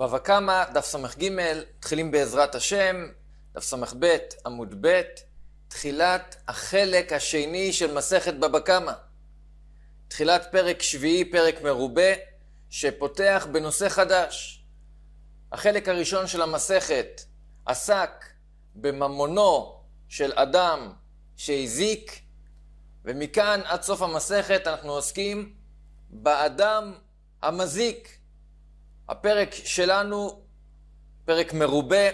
בבא קמא, דף ס"ג, מתחילים בעזרת השם, דף ס"ב, עמוד ב', תחילת החלק השני של מסכת בבא קמא. תחילת פרק שביעי, פרק מרובה, שפותח בנושא חדש. החלק הראשון של המסכת עסק בממונו של אדם שהזיק, ומכאן עד סוף המסכת אנחנו עוסקים באדם המזיק. הפרק שלנו, פרק מרובה,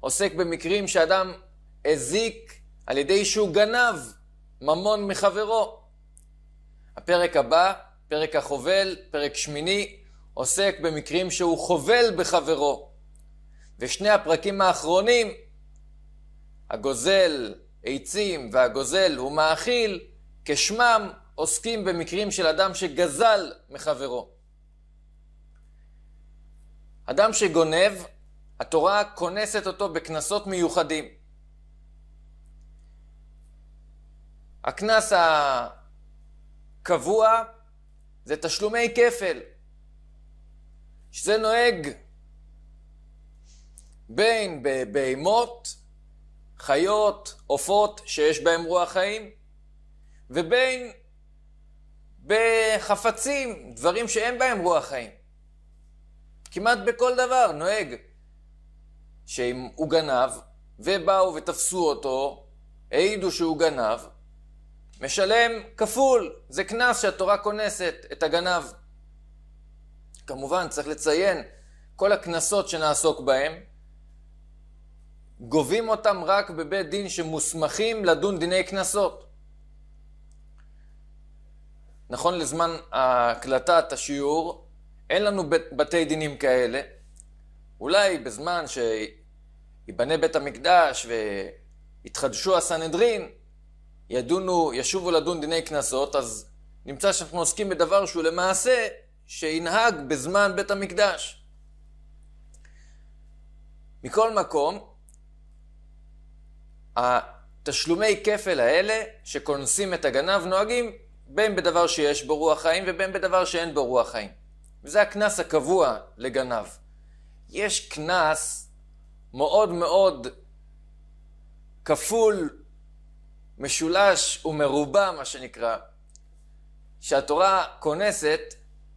עוסק במקרים שאדם הזיק על ידי שהוא גנב ממון מחברו. הפרק הבא, פרק החובל, פרק שמיני, עוסק במקרים שהוא חובל בחברו. ושני הפרקים האחרונים, הגוזל עצים והגוזל מאכיל, כשמם עוסקים במקרים של אדם שגזל מחברו. אדם שגונב, התורה כונסת אותו בקנסות מיוחדים. הקנס הקבוע זה תשלומי כפל, שזה נוהג בין בבהמות, חיות, עופות שיש בהם רוח חיים, ובין בחפצים, דברים שאין בהם רוח חיים. כמעט בכל דבר נוהג. שאם הוא גנב, ובאו ותפסו אותו, העידו שהוא גנב, משלם כפול, זה קנס שהתורה כונסת את הגנב. כמובן, צריך לציין, כל הקנסות שנעסוק בהם, גובים אותם רק בבית דין שמוסמכים לדון דיני קנסות. נכון לזמן הקלטת השיעור, אין לנו בתי דינים כאלה. אולי בזמן שיבנה בית המקדש ויתחדשו הסנהדרין, ידונו, ישובו לדון דיני קנסות, אז נמצא שאנחנו עוסקים בדבר שהוא למעשה שינהג בזמן בית המקדש. מכל מקום, התשלומי כפל האלה שקונסים את הגנב נוהגים בין בדבר שיש בו רוח חיים ובין בדבר שאין בו רוח חיים. וזה הקנס הקבוע לגנב. יש קנס מאוד מאוד כפול, משולש ומרובע, מה שנקרא, שהתורה כונסת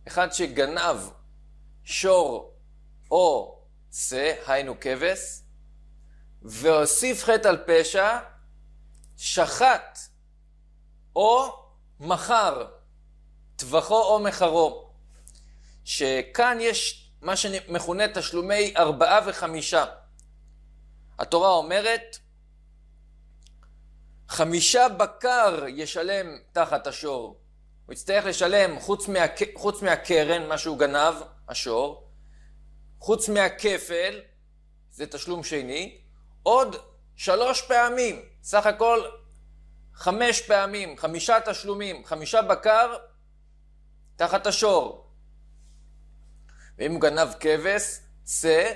אחד שגנב שור או שא, היינו כבש, והוסיף חטא על פשע, שחט או מכר, טבחו או מכרו. שכאן יש מה שמכונה תשלומי ארבעה וחמישה. התורה אומרת, חמישה בקר ישלם תחת השור. הוא יצטרך לשלם חוץ, מה, חוץ מהקרן, מה שהוא גנב, השור, חוץ מהכפל, זה תשלום שני, עוד שלוש פעמים, סך הכל חמש פעמים, חמישה תשלומים, חמישה בקר תחת השור. ואם הוא גנב כבש, צא,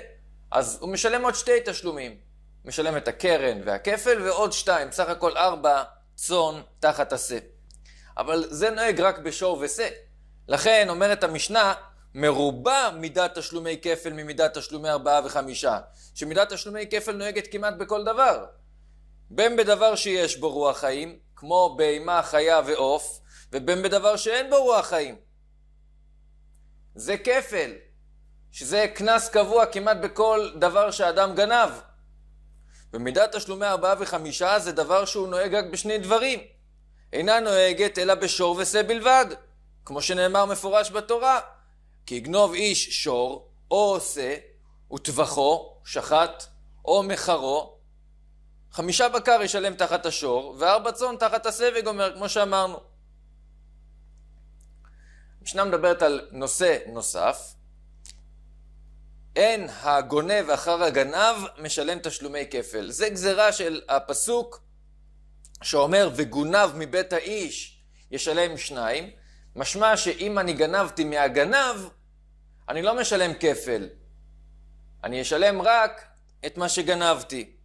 אז הוא משלם עוד שתי תשלומים. משלם את הקרן והכפל ועוד שתיים, סך הכל ארבע צאן תחת השה. אבל זה נוהג רק בשור ושה. לכן אומרת המשנה, מרובה מידת תשלומי כפל ממידת תשלומי ארבעה וחמישה, שמידת תשלומי כפל נוהגת כמעט בכל דבר. בין בדבר שיש בו רוח חיים, כמו בהמה, חיה ועוף, ובין בדבר שאין בו רוח חיים. זה כפל. שזה קנס קבוע כמעט בכל דבר שאדם גנב. ומידת תשלומי ארבעה וחמישה זה דבר שהוא נוהג רק בשני דברים. אינה נוהגת אלא בשור ושה בלבד, כמו שנאמר מפורש בתורה. כי יגנוב איש שור, או עושה, וטבחו, שחט, או מחרו, חמישה בקר ישלם תחת השור, וארבע צאן תחת הסבג, אומר, כמו שאמרנו. המשנה מדברת על נושא נוסף, אין הגונב אחר הגנב משלם תשלומי כפל. זה גזרה של הפסוק שאומר וגונב מבית האיש ישלם שניים, משמע שאם אני גנבתי מהגנב, אני לא משלם כפל. אני אשלם רק את מה שגנבתי.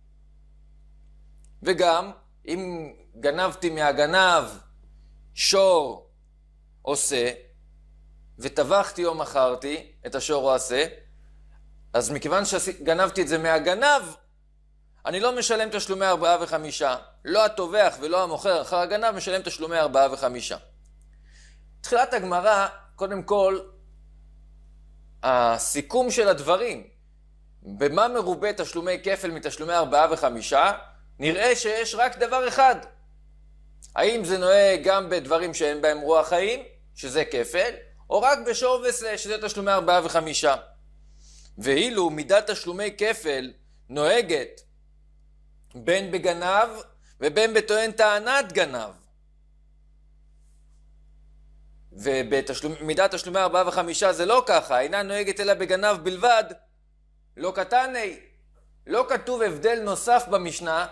וגם, אם גנבתי מהגנב שור עושה וטבחתי או מכרתי את השור או השה, אז מכיוון שגנבתי את זה מהגנב, אני לא משלם תשלומי ארבעה וחמישה. לא הטובח ולא המוכר אחר הגנב משלם תשלומי ארבעה וחמישה. תחילת הגמרא, קודם כל, הסיכום של הדברים, במה מרובה תשלומי כפל מתשלומי ארבעה וחמישה, נראה שיש רק דבר אחד. האם זה נוהג גם בדברים שאין בהם רוח חיים, שזה כפל, או רק בשור וסלש, שזה תשלומי ארבעה וחמישה. ואילו מידת תשלומי כפל נוהגת בין בגנב ובין בטוען טענת גנב. ובמידת תשלומי ארבעה וחמישה זה לא ככה, אינה נוהגת אלא בגנב בלבד, לא קטני. לא כתוב הבדל נוסף במשנה,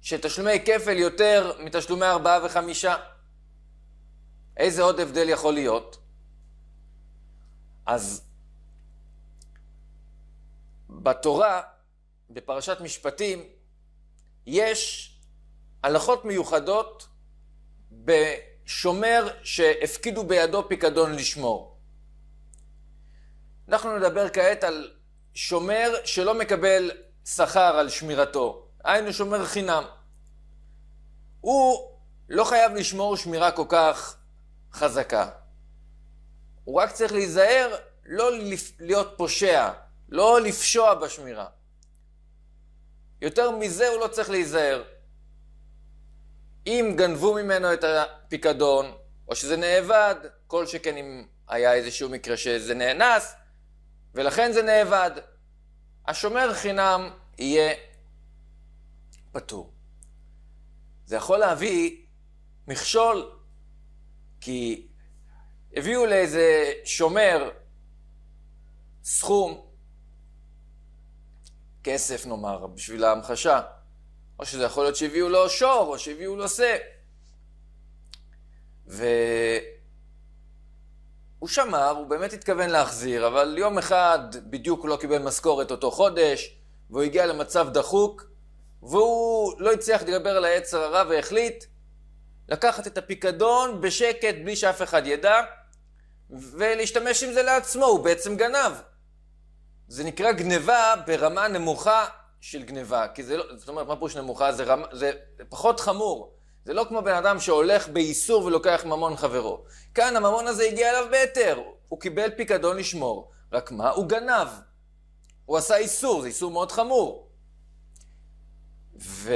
שתשלומי כפל יותר מתשלומי ארבעה וחמישה. איזה עוד הבדל יכול להיות? אז בתורה, בפרשת משפטים, יש הלכות מיוחדות בשומר שהפקידו בידו פיקדון לשמור. אנחנו נדבר כעת על שומר שלא מקבל שכר על שמירתו, היינו שומר חינם. הוא לא חייב לשמור שמירה כל כך חזקה. הוא רק צריך להיזהר לא להיות פושע, לא לפשוע בשמירה. יותר מזה הוא לא צריך להיזהר. אם גנבו ממנו את הפיקדון, או שזה נאבד, כל שכן אם היה איזשהו מקרה שזה נאנס, ולכן זה נאבד. השומר חינם יהיה פטור. זה יכול להביא מכשול, כי הביאו לאיזה שומר סכום, כסף נאמר, בשביל ההמחשה. או שזה יכול להיות שהביאו לו שור, או שהביאו לו שא. והוא שמר, הוא באמת התכוון להחזיר, אבל יום אחד בדיוק לא קיבל משכורת אותו חודש, והוא הגיע למצב דחוק, והוא לא הצליח לדבר על היצר הרע והחליט לקחת את הפיקדון בשקט, בלי שאף אחד ידע, ולהשתמש עם זה לעצמו, הוא בעצם גנב. זה נקרא גניבה ברמה נמוכה של גניבה. כי זה לא, זאת אומרת, מה פירוש נמוכה? זה, רמה, זה פחות חמור. זה לא כמו בן אדם שהולך באיסור ולוקח ממון חברו. כאן הממון הזה הגיע אליו בהיתר. הוא קיבל פיקדון לשמור. רק מה? הוא גנב. הוא עשה איסור, זה איסור מאוד חמור. ו...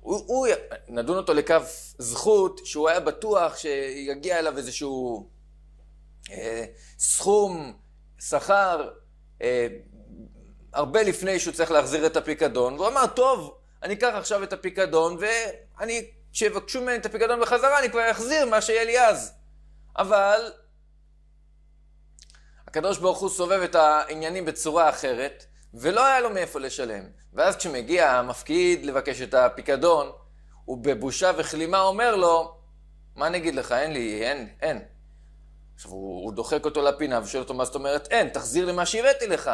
הוא, הוא, נדון אותו לכף זכות, שהוא היה בטוח שיגיע אליו איזשהו אה, סכום שכר אה, הרבה לפני שהוא צריך להחזיר את הפיקדון, והוא אמר, טוב, אני אקח עכשיו את הפיקדון, ואני, כשיבקשו ממני את הפיקדון בחזרה, אני כבר אחזיר מה שיהיה לי אז. אבל הקדוש ברוך הוא סובב את העניינים בצורה אחרת, ולא היה לו מאיפה לשלם. ואז כשמגיע המפקיד לבקש את הפיקדון, הוא בבושה וכלימה אומר לו, מה אני אגיד לך, אין לי, אין, אין. עכשיו, הוא, הוא דוחק אותו לפינה ושואל אותו, מה זאת אומרת? אין, תחזיר לי מה שהבאתי לך.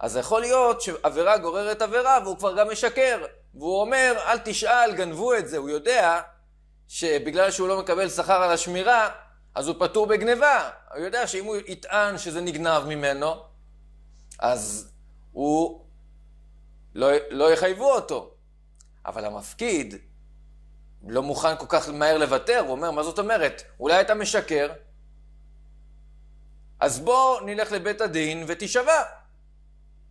אז יכול להיות שעבירה גוררת עבירה, והוא כבר גם משקר. והוא אומר, אל תשאל, גנבו את זה. הוא יודע שבגלל שהוא לא מקבל שכר על השמירה, אז הוא פטור בגניבה. הוא יודע שאם הוא יטען שזה נגנב ממנו, אז הוא... לא, לא יחייבו אותו. אבל המפקיד לא מוכן כל כך מהר לוותר, הוא אומר, מה זאת אומרת? אולי אתה משקר, אז בוא נלך לבית הדין ותישבע.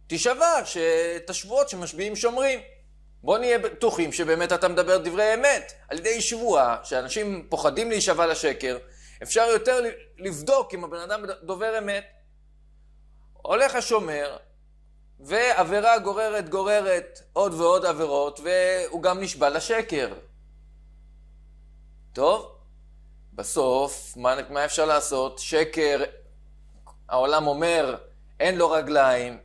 תישבע שאת השבועות שמשביעים שומרים. בוא נהיה בטוחים שבאמת אתה מדבר דברי אמת. על ידי שבועה, שאנשים פוחדים להישבע לשקר, אפשר יותר לבדוק אם הבן אדם דובר אמת. הולך השומר, ועבירה גוררת גוררת עוד ועוד עבירות, והוא גם נשבע לשקר. טוב, בסוף, מה, מה אפשר לעשות? שקר העולם אומר, אין לו רגליים,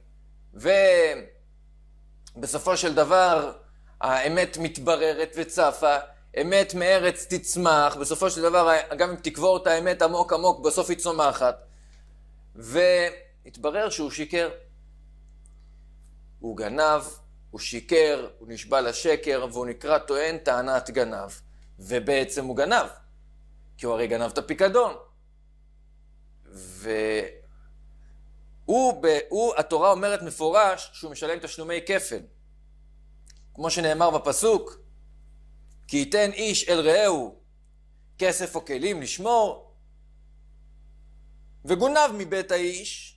ובסופו של דבר האמת מתבררת וצפה, אמת מארץ תצמח, בסופו של דבר, גם אם תקבור את האמת עמוק עמוק, בסוף היא צומחת. והתברר שהוא שיקר. הוא גנב, הוא שיקר, הוא נשבע לשקר, והוא נקרא טוען טענת גנב. ובעצם הוא גנב, כי הוא הרי גנב את הפיקדון. ו... הוא, ב, הוא, התורה אומרת מפורש שהוא משלם תשלומי כפל. כמו שנאמר בפסוק, כי ייתן איש אל רעהו כסף או כלים לשמור, וגונב מבית האיש.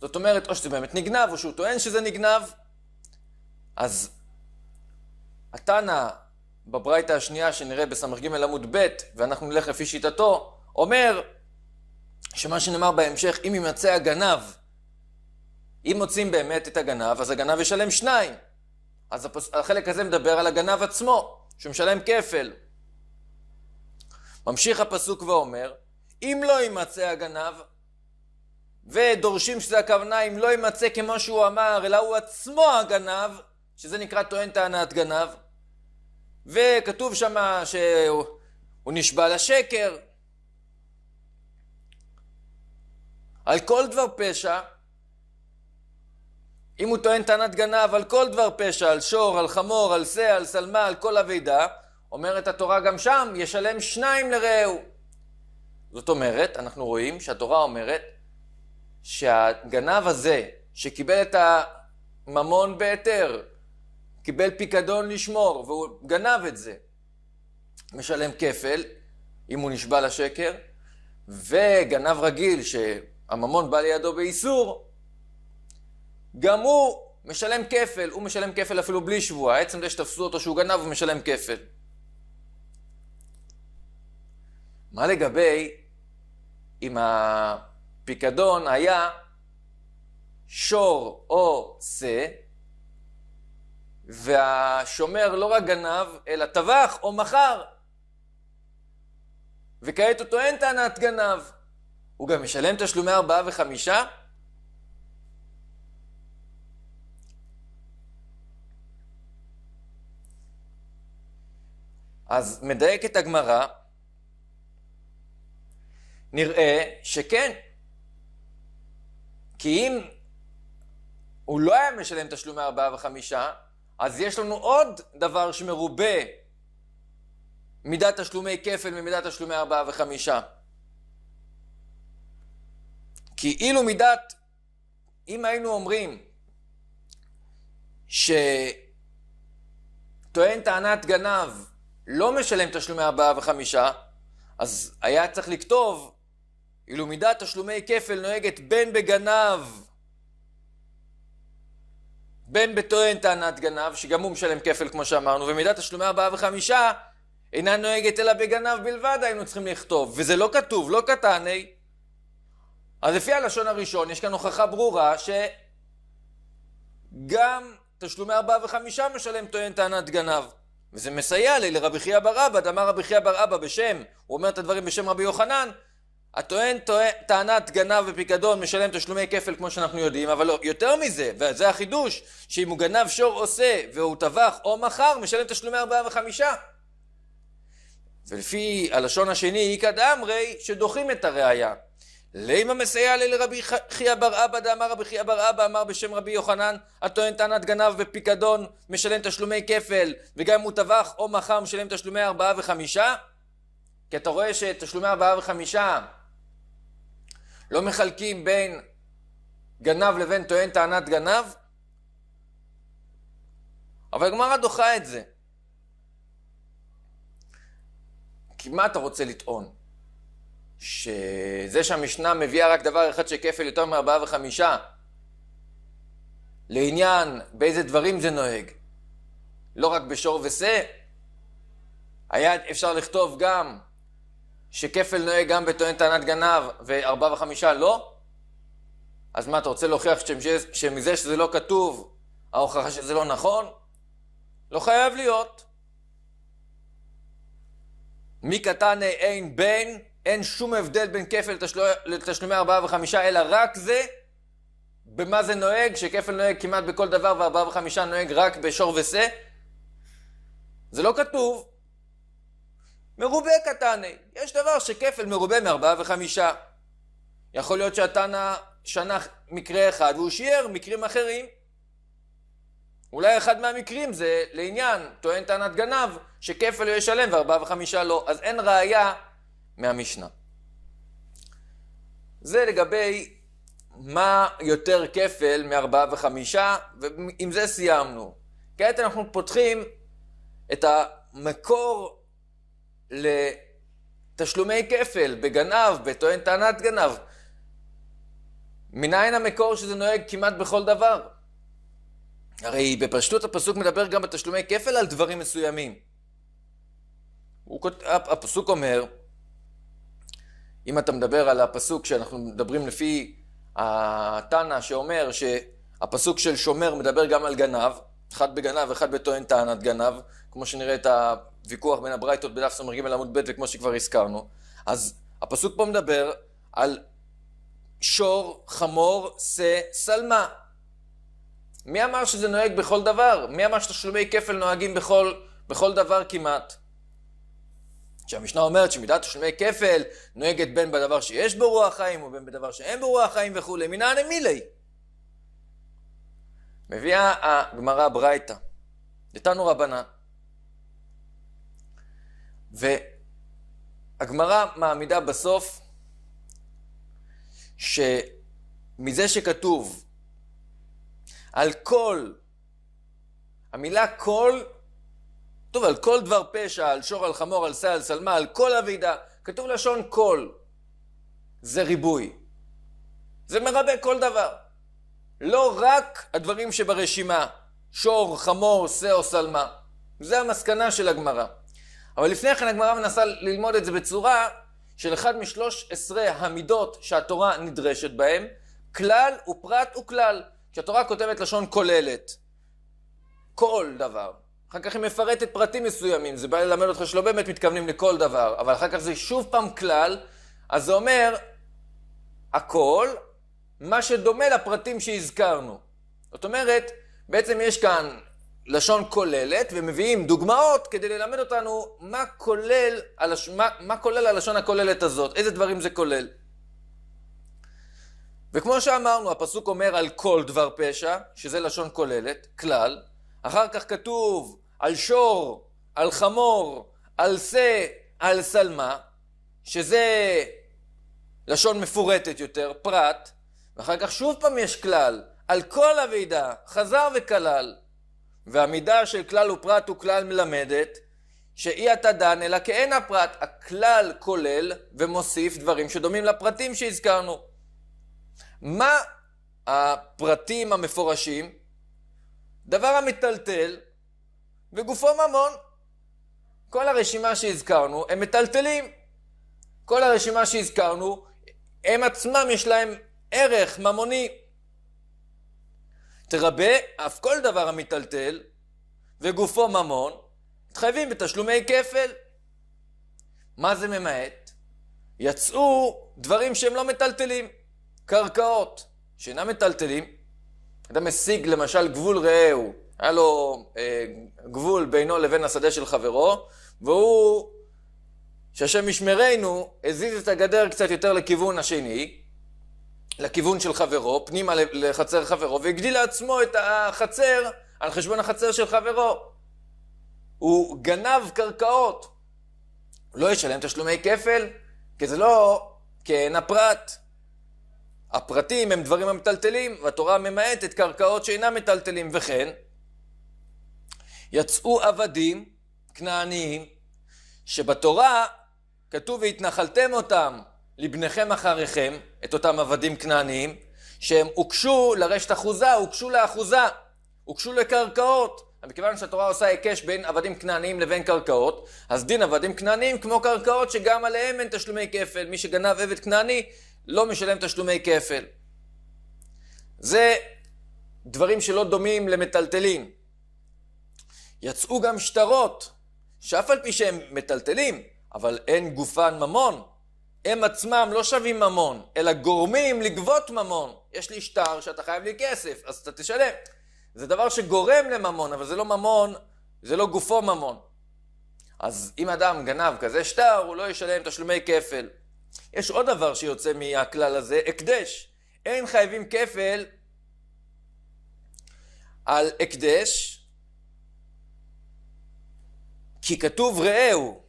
זאת אומרת, או שזה באמת נגנב, או שהוא טוען שזה נגנב. אז התנא בברייתא השנייה שנראה בסמ"ג עמוד ב', ואנחנו נלך לפי שיטתו, אומר שמה שנאמר בהמשך, אם יימצא הגנב, אם מוצאים באמת את הגנב, אז הגנב ישלם שניים. אז הפוס... החלק הזה מדבר על הגנב עצמו, שהוא משלם כפל. ממשיך הפסוק ואומר, אם לא יימצא הגנב, ודורשים שזה הכוונה אם לא יימצא כמו שהוא אמר, אלא הוא עצמו הגנב, שזה נקרא טוען טענת גנב, וכתוב שמה שהוא נשבע לשקר, על כל דבר פשע, אם הוא טוען טענת גנב על כל דבר פשע, על שור, על חמור, על שא, על שלמה, על כל אבידה, אומרת התורה גם שם, ישלם שניים לרעהו. זאת אומרת, אנחנו רואים שהתורה אומרת שהגנב הזה, שקיבל את הממון בהיתר, קיבל פיקדון לשמור, והוא גנב את זה, משלם כפל, אם הוא נשבע לשקר, וגנב רגיל, ש... הממון בא לידו באיסור, גם הוא משלם כפל, הוא משלם כפל אפילו בלי שבועה, עצם זה שתפסו אותו שהוא גנב הוא משלם כפל. מה לגבי אם הפיקדון היה שור או שא, והשומר לא רק גנב, אלא טבח או מכר, וכעת הוא טוען טענת גנב. הוא גם משלם תשלומי ארבעה וחמישה? אז מדייקת הגמרא, נראה שכן. כי אם הוא לא היה משלם תשלומי ארבעה וחמישה, אז יש לנו עוד דבר שמרובה מידת תשלומי כפל ממידת תשלומי ארבעה וחמישה. כי אילו מידת, אם היינו אומרים שטוען טענת גנב לא משלם תשלומי ארבעה וחמישה, אז היה צריך לכתוב, אילו מידת תשלומי כפל נוהגת בין בגנב, בין בטוען טענת גנב, שגם הוא משלם כפל כמו שאמרנו, ומידת תשלומי ארבעה וחמישה אינה נוהגת אלא בגנב בלבד, היינו צריכים לכתוב, וזה לא כתוב, לא קטני. אז לפי הלשון הראשון, יש כאן הוכחה ברורה שגם תשלומי ארבעה וחמישה משלם טוען טענת גנב. וזה מסייע לי לרבי חייא בר אבא, דאמר רבי חייא בר אבא בשם, הוא אומר את הדברים בשם רבי יוחנן, הטוען טענת גנב ופיקדון משלם תשלומי כפל כמו שאנחנו יודעים, אבל לא, יותר מזה, וזה החידוש, שאם הוא גנב שור עושה והוא טבח או מכר, משלם תשלומי ארבעה וחמישה. ולפי הלשון השני, איכא דאמרי, שדוחים את הראייה. לימה מסייע לי לרבי חייא בר אבא דאמר רבי חייא בר אבא אמר בשם רבי יוחנן הטוען טענת גנב בפיקדון משלם תשלומי כפל וגם אם הוא טבח או מחר משלם תשלומי ארבעה וחמישה כי אתה רואה שתשלומי ארבעה וחמישה לא מחלקים בין גנב לבין טוען טענת גנב אבל הגמרא דוחה את זה כי מה אתה רוצה לטעון? שזה שהמשנה מביאה רק דבר אחד שכפל יותר מארבעה וחמישה, לעניין באיזה דברים זה נוהג, לא רק בשור ושה, היה אפשר לכתוב גם שכפל נוהג גם בטוען טענת גנב וארבעה וחמישה לא? אז מה, אתה רוצה להוכיח שמזה שזה לא כתוב, ההוכחה שזה לא נכון? לא חייב להיות. מקטני אין בין אין שום הבדל בין כפל לתשל... לתשלומי ארבעה וחמישה, אלא רק זה במה זה נוהג, שכפל נוהג כמעט בכל דבר וארבעה וחמישה נוהג רק בשור ושה? זה לא כתוב. מרובה קטני, יש דבר שכפל מרובה מארבעה וחמישה. יכול להיות שהתנא שנה מקרה אחד והוא שיער מקרים אחרים. אולי אחד מהמקרים זה לעניין, טוען טענת גנב, שכפל הוא ישלם וארבעה וחמישה לא. אז אין ראייה מהמשנה. זה לגבי מה יותר כפל מארבעה וחמישה, ועם זה סיימנו. כעת אנחנו פותחים את המקור לתשלומי כפל בגנב, בטוען טענת גנב. מניין המקור שזה נוהג כמעט בכל דבר? הרי בפשטות הפסוק מדבר גם בתשלומי כפל על דברים מסוימים. הפסוק אומר, אם אתה מדבר על הפסוק שאנחנו מדברים לפי התנא שאומר שהפסוק של שומר מדבר גם על גנב, אחד בגנב, ואחד בטוען טענת גנב, כמו שנראה את הוויכוח בין הברייתות בדף ס"ג עמוד ב' וכמו שכבר הזכרנו, אז הפסוק פה מדבר על שור, חמור, שא, שלמה. מי אמר שזה נוהג בכל דבר? מי אמר שתשלומי כפל נוהגים בכל, בכל דבר כמעט? שהמשנה אומרת שמידת תשלומי כפל נוהגת בין בדבר שיש בו רוח חיים ובין בדבר שאין בו רוח חיים וכולי, מינא נמילי. מביאה הגמרא ברייתא, דתנו רבנן. והגמרא מעמידה בסוף שמזה שכתוב על כל, המילה כל כתוב על כל דבר פשע, על שור, על חמור, על שא, על שלמה, על כל אבידה. כתוב לשון כל. זה ריבוי. זה מרבה כל דבר. לא רק הדברים שברשימה, שור, חמור, שא או שלמה. זה המסקנה של הגמרא. אבל לפני כן הגמרא מנסה ללמוד את זה בצורה של אחד משלוש עשרה המידות שהתורה נדרשת בהם, כלל ופרט וכלל. כשהתורה כותבת לשון כוללת, כל דבר. אחר כך היא מפרטת פרטים מסוימים, זה בא ללמד אותך שלא באמת מתכוונים לכל דבר, אבל אחר כך זה שוב פעם כלל, אז זה אומר הכל, מה שדומה לפרטים שהזכרנו. זאת אומרת, בעצם יש כאן לשון כוללת, ומביאים דוגמאות כדי ללמד אותנו מה כולל, הלש... מה, מה כולל הלשון הכוללת הזאת, איזה דברים זה כולל. וכמו שאמרנו, הפסוק אומר על כל דבר פשע, שזה לשון כוללת, כלל, אחר כך כתוב על שור, על חמור, על שא, על שלמה, שזה לשון מפורטת יותר, פרט, ואחר כך שוב פעם יש כלל, על כל הוועידה, חזר וכלל. והמידה של כלל ופרט הוא כלל מלמדת שאי אתה דן אלא כאין הפרט, הכלל כולל ומוסיף דברים שדומים לפרטים שהזכרנו. מה הפרטים המפורשים? דבר המטלטל וגופו ממון. כל הרשימה שהזכרנו הם מטלטלים. כל הרשימה שהזכרנו, הם עצמם יש להם ערך ממוני. תרבה אף כל דבר המטלטל וגופו ממון, מתחייבים בתשלומי כפל. מה זה ממעט? יצאו דברים שהם לא מטלטלים. קרקעות שאינם מטלטלים, אדם השיג למשל גבול רעהו, היה לו אה, גבול בינו לבין השדה של חברו, והוא, שהשם ישמרנו, הזיז את הגדר קצת יותר לכיוון השני, לכיוון של חברו, פנימה לחצר חברו, והגדיל לעצמו את החצר על חשבון החצר של חברו. הוא גנב קרקעות. הוא לא ישלם תשלומי כפל, כי זה לא כעין הפרט. הפרטים הם דברים המטלטלים, והתורה ממעטת קרקעות שאינם מטלטלים, וכן יצאו עבדים כנעניים, שבתורה כתוב והתנחלתם אותם לבניכם אחריכם, את אותם עבדים כנעניים, שהם הוקשו לרשת אחוזה, הוקשו לאחוזה, הוקשו לקרקעות. מכיוון שהתורה עושה היקש בין עבדים כנעניים לבין קרקעות, אז דין עבדים כנעניים כמו קרקעות שגם עליהם אין תשלומי כפל. מי שגנב עבד כנעני, לא משלם תשלומי כפל. זה דברים שלא דומים למטלטלים. יצאו גם שטרות, שאף על פי שהם מטלטלים, אבל אין גופן ממון. הם עצמם לא שווים ממון, אלא גורמים לגבות ממון. יש לי שטר שאתה חייב לי כסף, אז אתה תשלם. זה דבר שגורם לממון, אבל זה לא ממון, זה לא גופו ממון. אז אם אדם גנב כזה שטר, הוא לא ישלם תשלומי כפל. יש עוד דבר שיוצא מהכלל הזה, הקדש. אין חייבים כפל על הקדש, כי כתוב רעהו.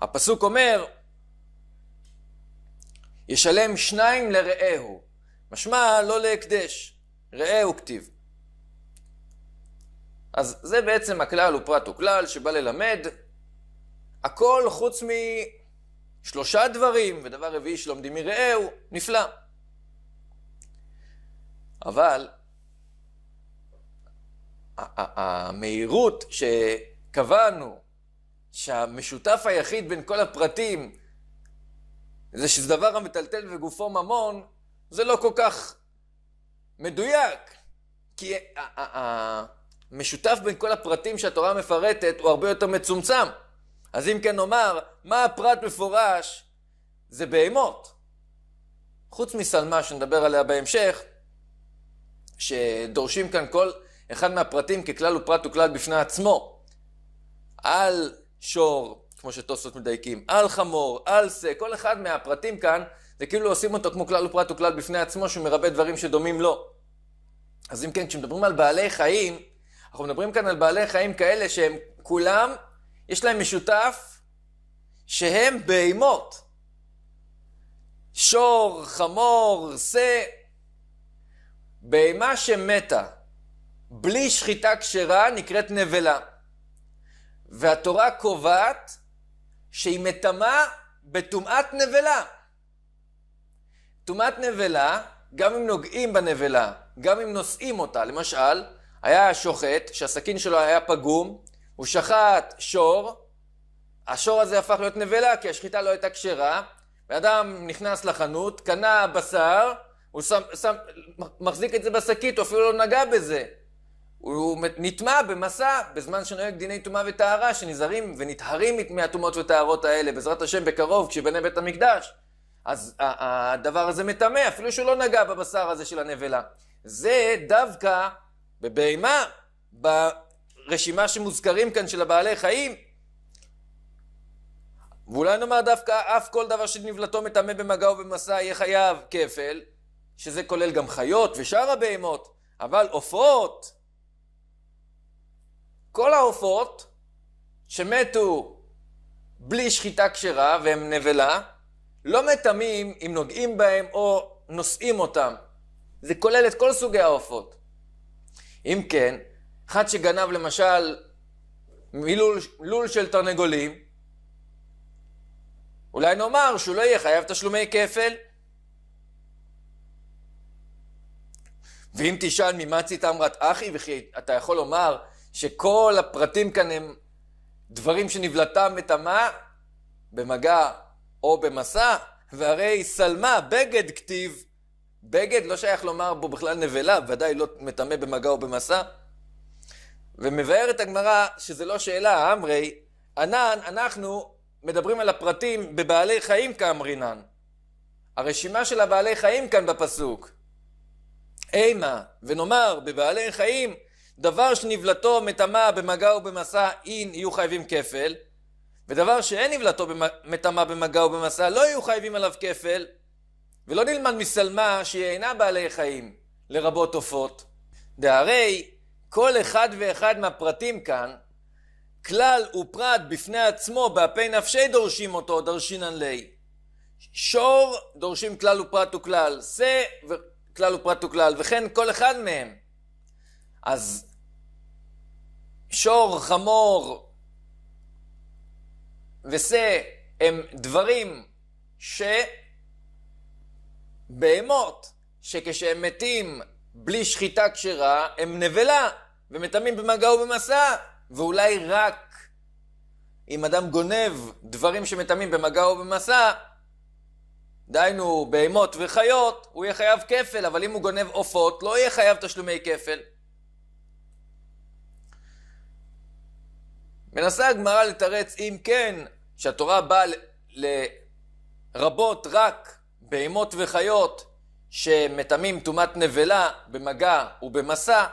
הפסוק אומר, ישלם שניים לרעהו. משמע לא להקדש, רעהו כתיב. אז זה בעצם הכלל ופרט וכלל שבא ללמד הכל חוץ משלושה דברים, ודבר רביעי שלומדים מרעהו, נפלא. אבל המהירות שקבענו שהמשותף היחיד בין כל הפרטים זה שזה דבר המטלטל וגופו ממון, זה לא כל כך מדויק. כי המשותף בין כל הפרטים שהתורה מפרטת הוא הרבה יותר מצומצם. אז אם כן נאמר, מה הפרט מפורש? זה בהמות. חוץ מסלמה שנדבר עליה בהמשך, שדורשים כאן כל אחד מהפרטים ככלל ופרט וכלל בפני עצמו. על שור, כמו שטוסות מדייקים, על חמור, על שא, כל אחד מהפרטים כאן, זה כאילו עושים אותו כמו כלל ופרט וכלל בפני עצמו, שהוא מרבה דברים שדומים לו. אז אם כן, כשמדברים על בעלי חיים, אנחנו מדברים כאן על בעלי חיים כאלה שהם כולם יש להם משותף שהם בהימות. שור, חמור, שא. בהמה שמתה בלי שחיטה כשרה נקראת נבלה. והתורה קובעת שהיא מטמאה בטומאת נבלה. טומאת נבלה, גם אם נוגעים בנבלה, גם אם נושאים אותה, למשל, היה שוחט שהסכין שלו היה פגום, הוא שחט שור, השור הזה הפך להיות נבלה כי השחיטה לא הייתה כשרה, בן אדם נכנס לחנות, קנה בשר, הוא שם, שם, מחזיק את זה בשקית, הוא אפילו לא נגע בזה. הוא נטמע במסע בזמן שנוהג דיני טומאה וטהרה, שנזהרים ונטהרים מהטומאות וטהרות האלה, בעזרת השם בקרוב, כשבנה בית המקדש. אז הדבר הזה מטמא, אפילו שהוא לא נגע בבשר הזה של הנבלה. זה דווקא בבהמה, הרשימה שמוזכרים כאן של הבעלי חיים, ואולי נאמר דווקא אף כל דבר שנבלתו מטמא במגע ובמסע יהיה חייב כפל, שזה כולל גם חיות ושאר הבהמות, אבל עופות, כל העופות שמתו בלי שחיטה כשרה והם נבלה, לא מטמאים אם נוגעים בהם או נושאים אותם. זה כולל את כל סוגי העופות. אם כן, אחד שגנב למשל מלול לול של תרנגולים, אולי נאמר שהוא לא יהיה חייב תשלומי כפל. ואם תשאל ממה ממצית אמרת אחי, וכי אתה יכול לומר שכל הפרטים כאן הם דברים שנבלתם בטמא, במגע או במסע, והרי סלמה, בגד כתיב, בגד לא שייך לומר בו בכלל נבלה, ודאי לא מטמא במגע או במסע. ומבארת הגמרא שזה לא שאלה, אמרי, ענן, אנחנו מדברים על הפרטים בבעלי חיים כאמרינן. הרשימה של הבעלי חיים כאן בפסוק. אימה, ונאמר בבעלי חיים, דבר שנבלתו מטמא במגע ובמסע אין יהיו חייבים כפל, ודבר שאין נבלתו מטמא במגע ובמסע לא יהיו חייבים עליו כפל, ולא נלמד מסלמה שהיא אינה בעלי חיים, לרבות עופות. דהרי כל אחד ואחד מהפרטים כאן, כלל ופרט בפני עצמו, באפי נפשי דורשים אותו, דרשינן ליה. שור דורשים כלל ופרט וכלל, שא כלל ופרט וכלל, וכן כל אחד מהם. אז שור, חמור ושא הם דברים שבהמות, שכשהם מתים בלי שחיטה כשרה, הם נבלה. ומטמאים במגע ובמסע, ואולי רק אם אדם גונב דברים שמטמאים במגע ובמסע, דהיינו בהמות וחיות, הוא יהיה חייב כפל, אבל אם הוא גונב עופות, לא יהיה חייב תשלומי כפל. מנסה הגמרא לתרץ אם כן, שהתורה באה לרבות רק בהמות וחיות שמטמאים טומאת נבלה במגע ובמסע,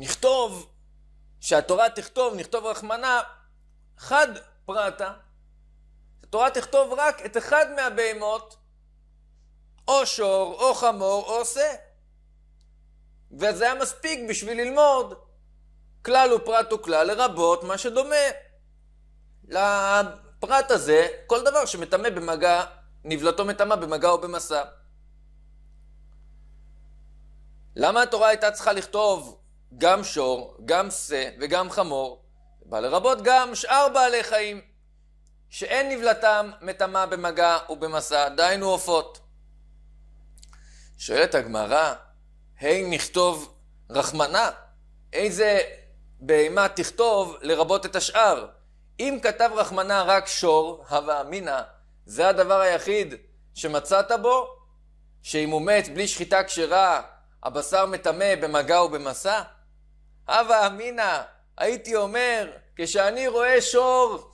נכתוב, שהתורה תכתוב, נכתוב רחמנה, חד פרטה. התורה תכתוב רק את אחד מהבהמות, או שור, או חמור, או שא. וזה היה מספיק בשביל ללמוד כלל ופרט וכלל, לרבות מה שדומה לפרט הזה, כל דבר שמטמא במגע, נבלתו מטמא במגע או במסע. למה התורה הייתה צריכה לכתוב גם שור, גם שא וגם חמור, ולרבות גם שאר בעלי חיים, שאין נבלתם מטמא במגע ובמסע, דהיינו עופות. שואלת הגמרא, ה' נכתוב רחמנה, איזה בהמה תכתוב לרבות את השאר? אם כתב רחמנה רק שור, הווה אמינא, זה הדבר היחיד שמצאת בו, שאם הוא מת בלי שחיטה כשרה, הבשר מטמא במגע ובמסע? הווה אמינא, הייתי אומר, כשאני רואה שור,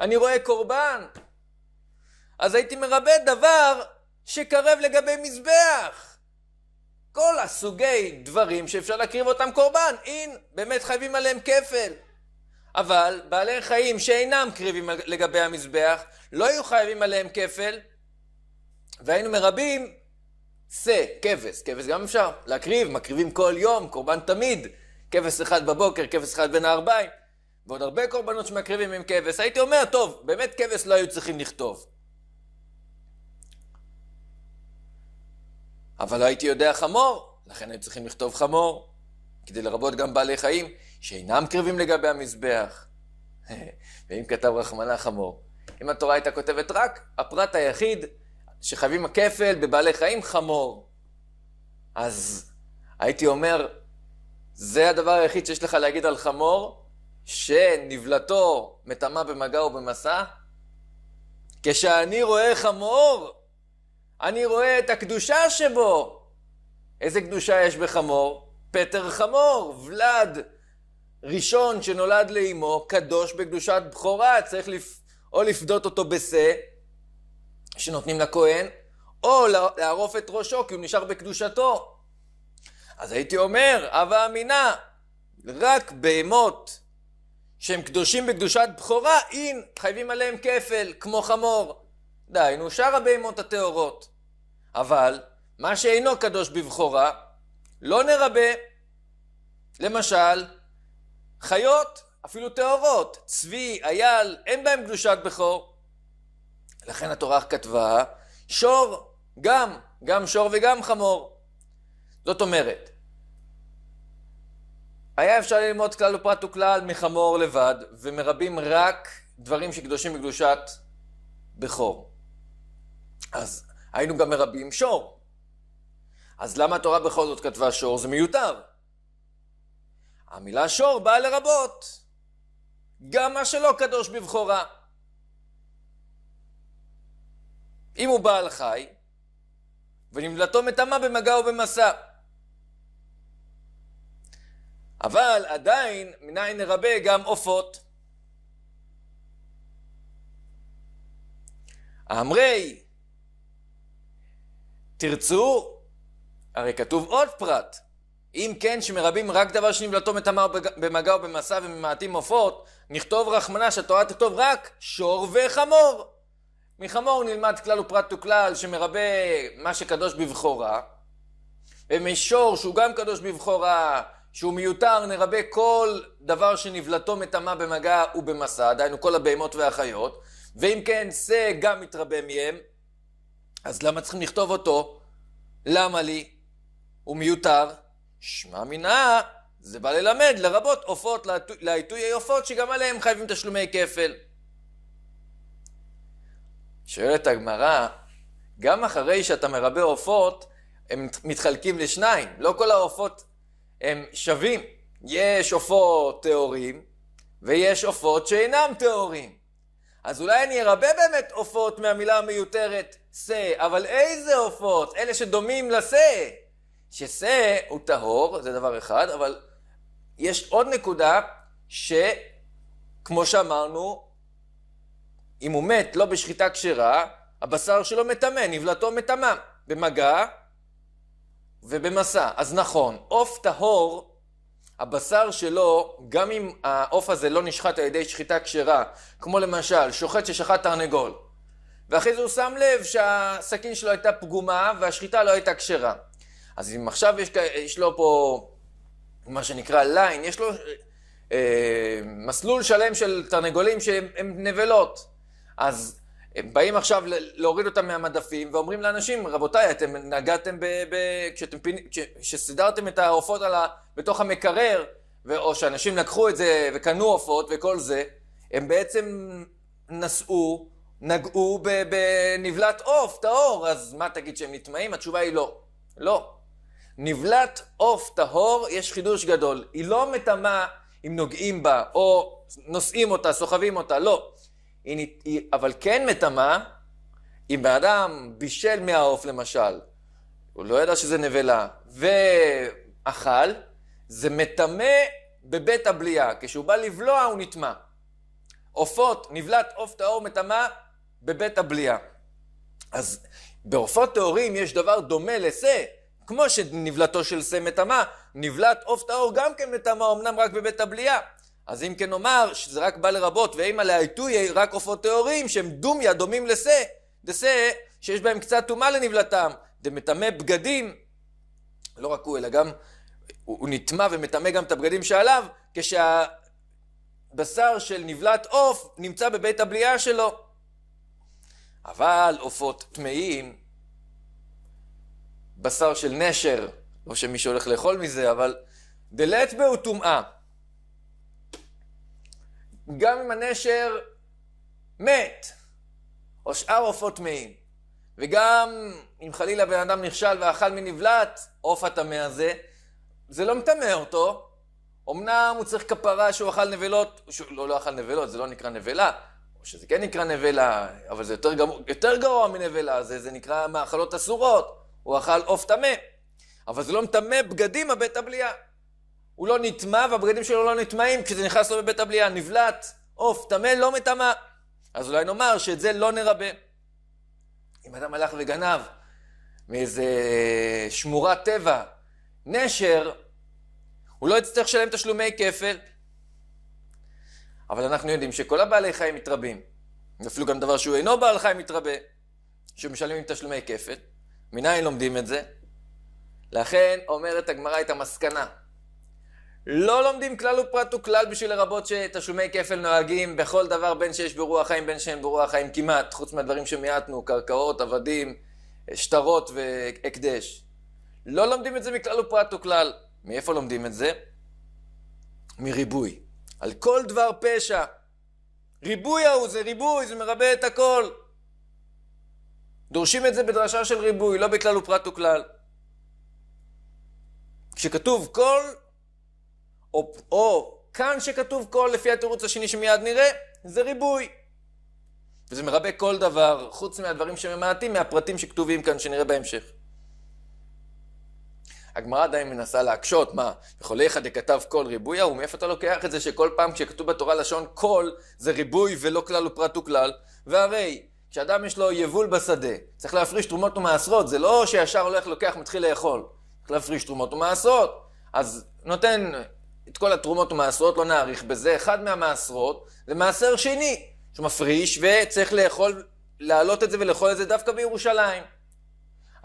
אני רואה קורבן, אז הייתי מרבה דבר שקרב לגבי מזבח. כל הסוגי דברים שאפשר להקריב אותם קורבן, אין, באמת חייבים עליהם כפל. אבל בעלי חיים שאינם קריבים לגבי המזבח, לא היו חייבים עליהם כפל, והיינו מרבים שא, כבש, כבש גם אפשר להקריב, מקריבים כל יום, קורבן תמיד. כבש אחד בבוקר, כבש אחד בין הארבעים, ועוד הרבה קורבנות שמקריבים עם כבש. הייתי אומר, טוב, באמת כבש לא היו צריכים לכתוב. אבל לא הייתי יודע חמור, לכן היו צריכים לכתוב חמור, כדי לרבות גם בעלי חיים שאינם קרבים לגבי המזבח. ואם כתב רחמנה חמור, אם התורה הייתה כותבת רק הפרט היחיד שחייבים הכפל בבעלי חיים חמור, אז הייתי אומר, זה הדבר היחיד שיש לך להגיד על חמור, שנבלתו מטמא במגע או במסע? כשאני רואה חמור, אני רואה את הקדושה שבו. איזה קדושה יש בחמור? פטר חמור, ולד ראשון שנולד לאימו, קדוש בקדושת בכורה, צריך לפ... או לפדות אותו בשה, שנותנים לכהן, או לערוף את ראשו, כי הוא נשאר בקדושתו. אז הייתי אומר, הווה אמינא, רק בהמות שהם קדושים בקדושת בכורה, אין, חייבים עליהם כפל, כמו חמור. דהיינו, שאר הבהמות הטהורות. אבל, מה שאינו קדוש בבכורה, לא נרבה. למשל, חיות, אפילו טהורות, צבי, אייל, אין בהם קדושת בכור. לכן התורה כתבה, שור, גם, גם שור וגם חמור. זאת אומרת, היה אפשר ללמוד כלל ופרט וכלל מחמור לבד, ומרבים רק דברים שקדושים בקדושת בכור. אז היינו גם מרבים שור. אז למה התורה בכל זאת כתבה שור? זה מיותר. המילה שור באה לרבות. גם מה שלא קדוש בבכורה. אם הוא בעל חי, ונמלטו מטמא במגע ובמסע. אבל עדיין מניין נרבה גם עופות. אמרי, תרצו, הרי כתוב עוד פרט, אם כן שמרבים רק דבר שנבלתו מטמא במגע ובמסע וממעטים עופות, נכתוב רחמנה שהתורה תכתוב רק שור וחמור. מחמור נלמד כלל ופרט וכלל שמרבה מה שקדוש בבכורה, ומשור שהוא גם קדוש בבכורה שהוא מיותר, נרבה כל דבר שנבלתו מטמא במגע ובמסע, דהיינו כל הבהמות והחיות, ואם כן, שא גם מתרבה מהם, אז למה צריכים לכתוב אותו? למה לי? הוא מיותר. שמע מנעה, זה בא ללמד, לרבות עופות, לעיתויי עופות, שגם עליהם חייבים תשלומי כפל. שואלת הגמרא, גם אחרי שאתה מרבה עופות, הם מתחלקים לשניים. לא כל העופות הם שווים. יש עופות טהורים ויש עופות שאינם טהורים. אז אולי אני ארבה באמת עופות מהמילה המיותרת שא, אבל איזה עופות? אלה שדומים לשא. ששא הוא טהור, זה דבר אחד, אבל יש עוד נקודה שכמו שאמרנו, אם הוא מת לא בשחיטה כשרה, הבשר שלו מטמא, נבלתו מטמא. במגע ובמסע. אז נכון, עוף טהור, הבשר שלו, גם אם העוף הזה לא נשחט על ידי שחיטה כשרה, כמו למשל שוחט ששחט תרנגול, ואחרי זה הוא שם לב שהסכין שלו הייתה פגומה והשחיטה לא הייתה כשרה. אז אם עכשיו יש, יש לו פה מה שנקרא ליין, יש לו אה, אה, מסלול שלם של תרנגולים שהם נבלות. אז הם באים עכשיו להוריד אותם מהמדפים ואומרים לאנשים, רבותיי, אתם נגעתם ב... ב כשאתם פינ... כשסידרתם את העופות ה... בתוך המקרר, ו... או שאנשים לקחו את זה וקנו עופות וכל זה, הם בעצם נסעו, נגעו בנבלת עוף טהור, אז מה תגיד שהם נטמעים? התשובה היא לא. לא. נבלת עוף טהור, יש חידוש גדול. היא לא מטמאה אם נוגעים בה, או נושאים אותה, סוחבים אותה, לא. היא, היא, אבל כן מטמאה, אם בן אדם בישל מהעוף למשל, הוא לא ידע שזה נבלה, ואכל, זה מטמא בבית הבליעה. כשהוא בא לבלוע הוא נטמא. עופות, נבלת עוף טהור מטמא בבית הבליעה. אז בעופות טהורים יש דבר דומה לשה, כמו שנבלתו של שה מטמא, נבלת עוף טהור גם כן מטמא, אמנם רק בבית הבליעה. אז אם כן נאמר שזה רק בא לרבות, ואימא להעיתויי רק עופות טהורים שהם דומיה, דומים לשה, דשה שיש בהם קצת טומאה לנבלתם, דמטמא בגדים, לא רק הוא אלא גם הוא, הוא נטמא ומטמא גם את הבגדים שעליו, כשהבשר של נבלת עוף נמצא בבית הבליעה שלו. אבל עופות טמאים, בשר של נשר, לא שמישהו הולך לאכול מזה, אבל דלת בהו טומאה. גם אם הנשר מת, או שאר עופות טמאים. וגם אם חלילה בן אדם נכשל ואכל מנבלת עוף הטמא הזה, זה לא מטמא אותו. אמנם הוא צריך כפרה שהוא אכל נבלות, שהוא לא, לא אכל נבלות, זה לא נקרא נבלה, או שזה כן נקרא נבלה, אבל זה יותר, גמור, יותר גרוע מנבלה, זה, זה נקרא מאכלות אסורות, הוא אכל עוף טמא. אבל זה לא מטמא בגדים הבית הבליעה. הוא לא נטמע והבגדים שלו לא נטמעים, כשזה נכנס לו בבית הבליעה, נבלט, עוף, טמא, לא מטמא. אז אולי נאמר שאת זה לא נרבה. אם אדם הלך וגנב מאיזה שמורת טבע, נשר, הוא לא יצטרך לשלם תשלומי כפל. אבל אנחנו יודעים שכל הבעלי חיים מתרבים. אפילו גם דבר שהוא אינו בעל חיים מתרבה, שמשלמים תשלומי כפל. מניין לומדים את זה? לכן אומרת הגמרא את המסקנה. לא לומדים כלל ופרט וכלל בשביל לרבות שתשלומי כפל נוהגים בכל דבר בין שיש ברוח חיים בין שאין ברוח חיים כמעט, חוץ מהדברים שמיעטנו, קרקעות, עבדים, שטרות והקדש. לא לומדים את זה מכלל ופרט וכלל. מאיפה לומדים את זה? מריבוי. על כל דבר פשע. ריבוי ההוא זה ריבוי, זה מרבה את הכל. דורשים את זה בדרשה של ריבוי, לא בכלל ופרט וכלל. כשכתוב כל או, או כאן שכתוב כל לפי התירוץ השני שמיד נראה, זה ריבוי. וזה מרבה כל דבר, חוץ מהדברים שממעטים, מהפרטים שכתובים כאן, שנראה בהמשך. הגמרא עדיין מנסה להקשות, מה, איך דכתב כל ריבוי ההוא, מאיפה אתה לוקח את זה שכל פעם כשכתוב בתורה לשון כל, זה ריבוי ולא כלל ופרט וכלל? והרי, כשאדם יש לו יבול בשדה, צריך להפריש תרומות ומעשרות, זה לא שישר הולך, לוקח, מתחיל לאכול. צריך להפריש תרומות ומעשרות. אז נותן את כל התרומות ומעשרות, לא נאריך בזה, אחד מהמעשרות זה מעשר שני, שמפריש וצריך לאכול, להעלות את זה ולאכול את זה דווקא בירושלים.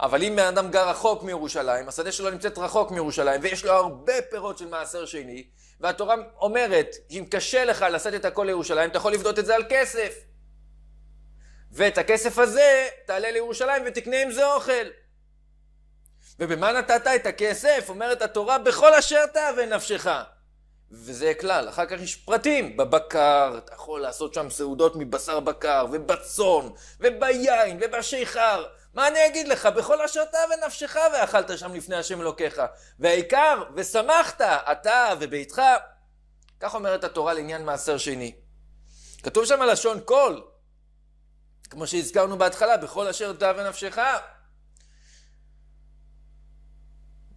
אבל אם בן אדם גר רחוק מירושלים, השדה שלו נמצאת רחוק מירושלים, ויש לו הרבה פירות של מעשר שני, והתורה אומרת, אם קשה לך לשאת את הכל לירושלים, אתה יכול לבדות את זה על כסף. ואת הכסף הזה תעלה לירושלים ותקנה עם זה אוכל. ובמה נתת את הכסף? אומרת התורה, בכל אשר תאווה נפשך. וזה כלל. אחר כך יש פרטים. בבקר, אתה יכול לעשות שם סעודות מבשר בקר, ובצאן, וביין, ובשיכר. מה אני אגיד לך? בכל אשר ונפשך ואכלת שם לפני השם אלוקיך. והעיקר, ושמחת, אתה וביתך. כך אומרת התורה לעניין מעשר שני. כתוב שם הלשון כל, כמו שהזכרנו בהתחלה, בכל אשר תאווה ונפשך.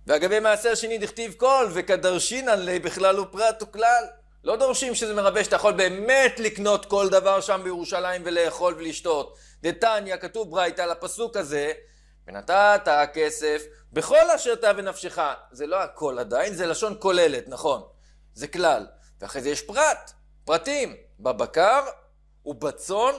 ואגבי מעשה השני דכתיב כל, וכדרשינן בכלל ופרט וכלל. לא דורשים שזה מרבה שאתה יכול באמת לקנות כל דבר שם בירושלים ולאכול ולשתות. דתניא, כתוב ברייתא על הפסוק הזה, ונתת הכסף בכל אשר תא נפשך. זה לא הכל עדיין, זה לשון כוללת, נכון. זה כלל. ואחרי זה יש פרט, פרטים, בבקר ובצאן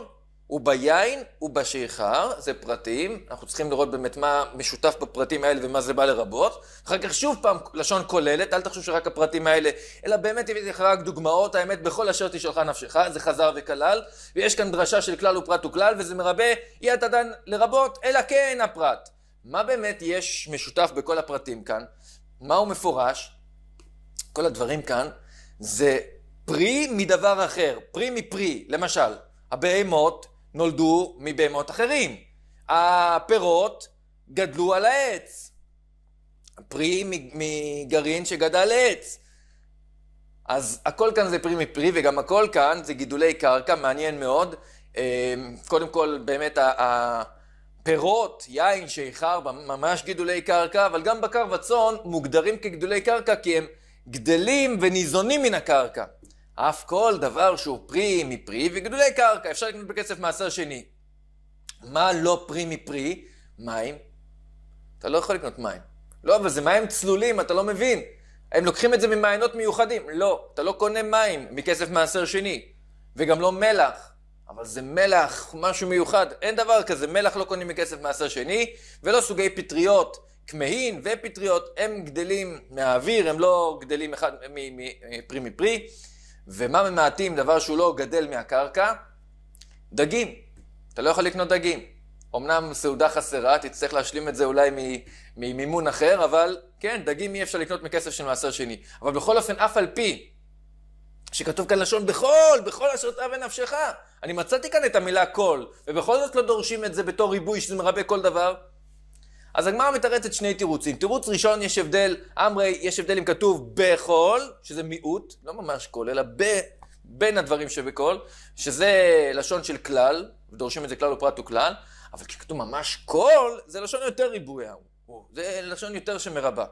וביין ובשיכר, זה פרטים, אנחנו צריכים לראות באמת מה משותף בפרטים האלה ומה זה בא לרבות. אחר כך שוב פעם, לשון כוללת, אל תחשוב שרק הפרטים האלה, אלא באמת הבאתי לך רק דוגמאות, האמת, בכל אשר תשאלך נפשך, זה חזר וכלל, ויש כאן דרשה של כלל ופרט וכלל, וזה מרבה יד הדן לרבות, אלא כן הפרט. מה באמת יש משותף בכל הפרטים כאן? מה הוא מפורש? כל הדברים כאן זה פרי מדבר אחר, פרי מפרי, למשל, הבהמות נולדו מבהמות אחרים. הפירות גדלו על העץ. פרי מגרעין שגדל עץ. אז הכל כאן זה פרי מפרי, וגם הכל כאן זה גידולי קרקע, מעניין מאוד. אה, קודם כל, באמת הפירות, יין, שיכר, ממש גידולי קרקע, אבל גם בקר וצאן מוגדרים כגידולי קרקע כי הם גדלים וניזונים מן הקרקע. אף כל דבר שהוא פרי מפרי וגדולי קרקע, אפשר לקנות בכסף מעשר שני. מה לא פרי מפרי? מים. אתה לא יכול לקנות מים. לא, אבל זה מים צלולים, אתה לא מבין. הם לוקחים את זה ממעיינות מיוחדים. לא, אתה לא קונה מים מכסף מעשר שני. וגם לא מלח. אבל זה מלח, משהו מיוחד. אין דבר כזה, מלח לא קונים מכסף מעשר שני, ולא סוגי פטריות. כמהין ופטריות, הם גדלים מהאוויר, הם לא גדלים אחד מפרי מפרי. ומה ממעטים, דבר שהוא לא גדל מהקרקע? דגים. אתה לא יכול לקנות דגים. אמנם סעודה חסרה, תצטרך להשלים את זה אולי ממימון אחר, אבל כן, דגים אי אפשר לקנות מכסף של מעשר שני. אבל בכל אופן, אף על פי שכתוב כאן לשון בכל, בכל אשר תא ונפשך, אני מצאתי כאן את המילה כל, ובכל זאת לא דורשים את זה בתור ריבוי שזה מרבה כל דבר. אז הגמרא מתרצת שני תירוצים. תירוץ ראשון, יש הבדל, אמרי, יש הבדל אם כתוב בכל, שזה מיעוט, לא ממש כל, אלא ב, בין הדברים שבכל, שזה לשון של כלל, ודורשים את זה כלל ופרט וכלל, אבל כשכתוב ממש כל, זה לשון יותר ריבוי זה לשון יותר שמרבה.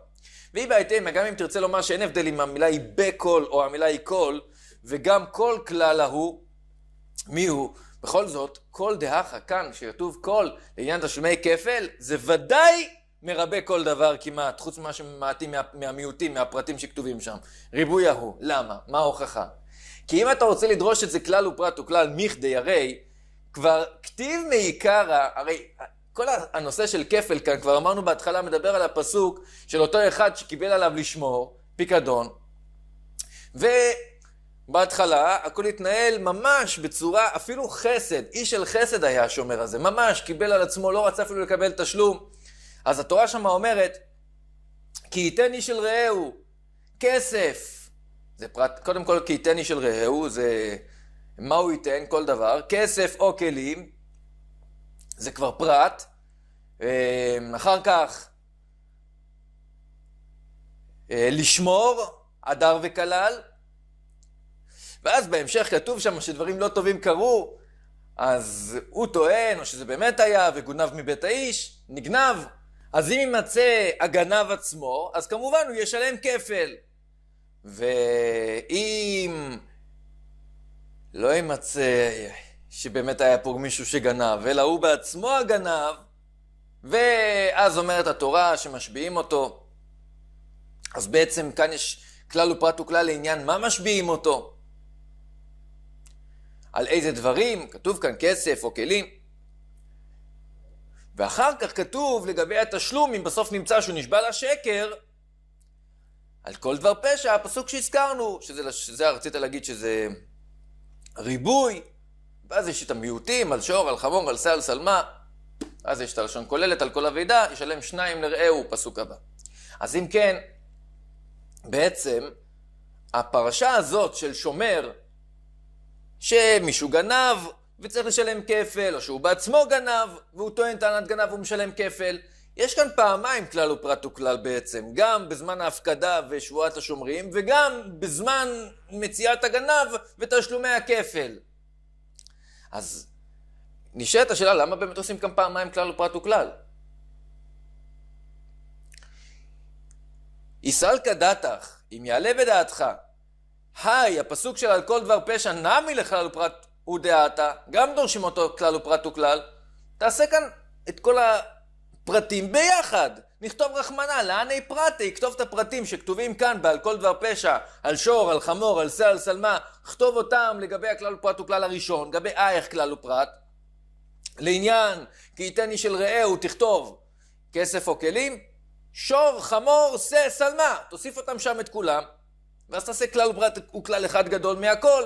והיא בהתאם, גם אם תרצה לומר שאין הבדל אם המילה היא בכל או המילה היא כל, וגם כל כלל ההוא, מי הוא? בכל זאת, כל דהכה כאן, שכתוב כל לעניין תשלומי כפל, זה ודאי מרבה כל דבר כמעט, חוץ ממה שמעטים מה, מהמיעוטים, מהפרטים שכתובים שם. ריבוי ההוא. למה? מה ההוכחה? כי אם אתה רוצה לדרוש את זה כלל ופרט וכלל מכדי הרי, כבר כתיב מעיקרא, הרי כל הנושא של כפל כאן, כבר אמרנו בהתחלה, מדבר על הפסוק של אותו אחד שקיבל עליו לשמור, פיקדון, ו... בהתחלה הכל התנהל ממש בצורה אפילו חסד, איש של חסד היה השומר הזה, ממש קיבל על עצמו, לא רצה אפילו לקבל תשלום. אז התורה שמה אומרת, כי ייתן איש של רעהו כסף. זה פרט, קודם כל כי ייתן איש של רעהו, זה מה הוא ייתן, כל דבר, כסף או כלים, זה כבר פרט. אה, אחר כך, אה, לשמור, הדר וכלל. ואז בהמשך כתוב שם שדברים לא טובים קרו, אז הוא טוען, או שזה באמת היה, וגונב מבית האיש, נגנב. אז אם יימצא הגנב עצמו, אז כמובן הוא ישלם כפל. ואם לא יימצא שבאמת היה פה מישהו שגנב, אלא הוא בעצמו הגנב, ואז אומרת התורה שמשביעים אותו. אז בעצם כאן יש כלל ופרט וכלל לעניין מה משביעים אותו. על איזה דברים, כתוב כאן כסף או כלים. ואחר כך כתוב לגבי התשלום, אם בסוף נמצא שהוא נשבע לשקר, על כל דבר פשע, הפסוק שהזכרנו, שזה, שזה רצית להגיד שזה ריבוי, ואז יש את המיעוטים, על שור, על חמור, על שא, על שלמה, אז יש את הלשון כוללת על כל אבידה, ישלם שניים לרעהו, פסוק הבא. אז אם כן, בעצם, הפרשה הזאת של שומר, שמישהו גנב וצריך לשלם כפל, או שהוא בעצמו גנב והוא טוען טענת גנב והוא משלם כפל. יש כאן פעמיים כלל ופרט וכלל בעצם, גם בזמן ההפקדה ושבועת השומרים, וגם בזמן מציאת הגנב ותשלומי הכפל. אז נשאלת השאלה, למה באמת עושים כאן פעמיים כלל ופרט וכלל? יסלקא דתך, אם יעלה בדעתך היי, הפסוק של על כל דבר פשע נמי לכלל ופרט ודעתה, גם דורשים אותו כלל ופרט וכלל. תעשה כאן את כל הפרטים ביחד. נכתוב רחמנה, רחמנא, לעני פרטי, כתוב את הפרטים שכתובים כאן בעל כל דבר פשע, על שור, על חמור, על שא, על שלמה, כתוב אותם לגבי הכלל ופרט וכלל הראשון, לגבי אייך כלל ופרט. לעניין, כי ייתן איש אל רעהו, תכתוב כסף או כלים, שור, חמור, שא, שלמה, תוסיף אותם שם את כולם. ואז תעשה כלל ופרט הוא כלל אחד גדול מהכל.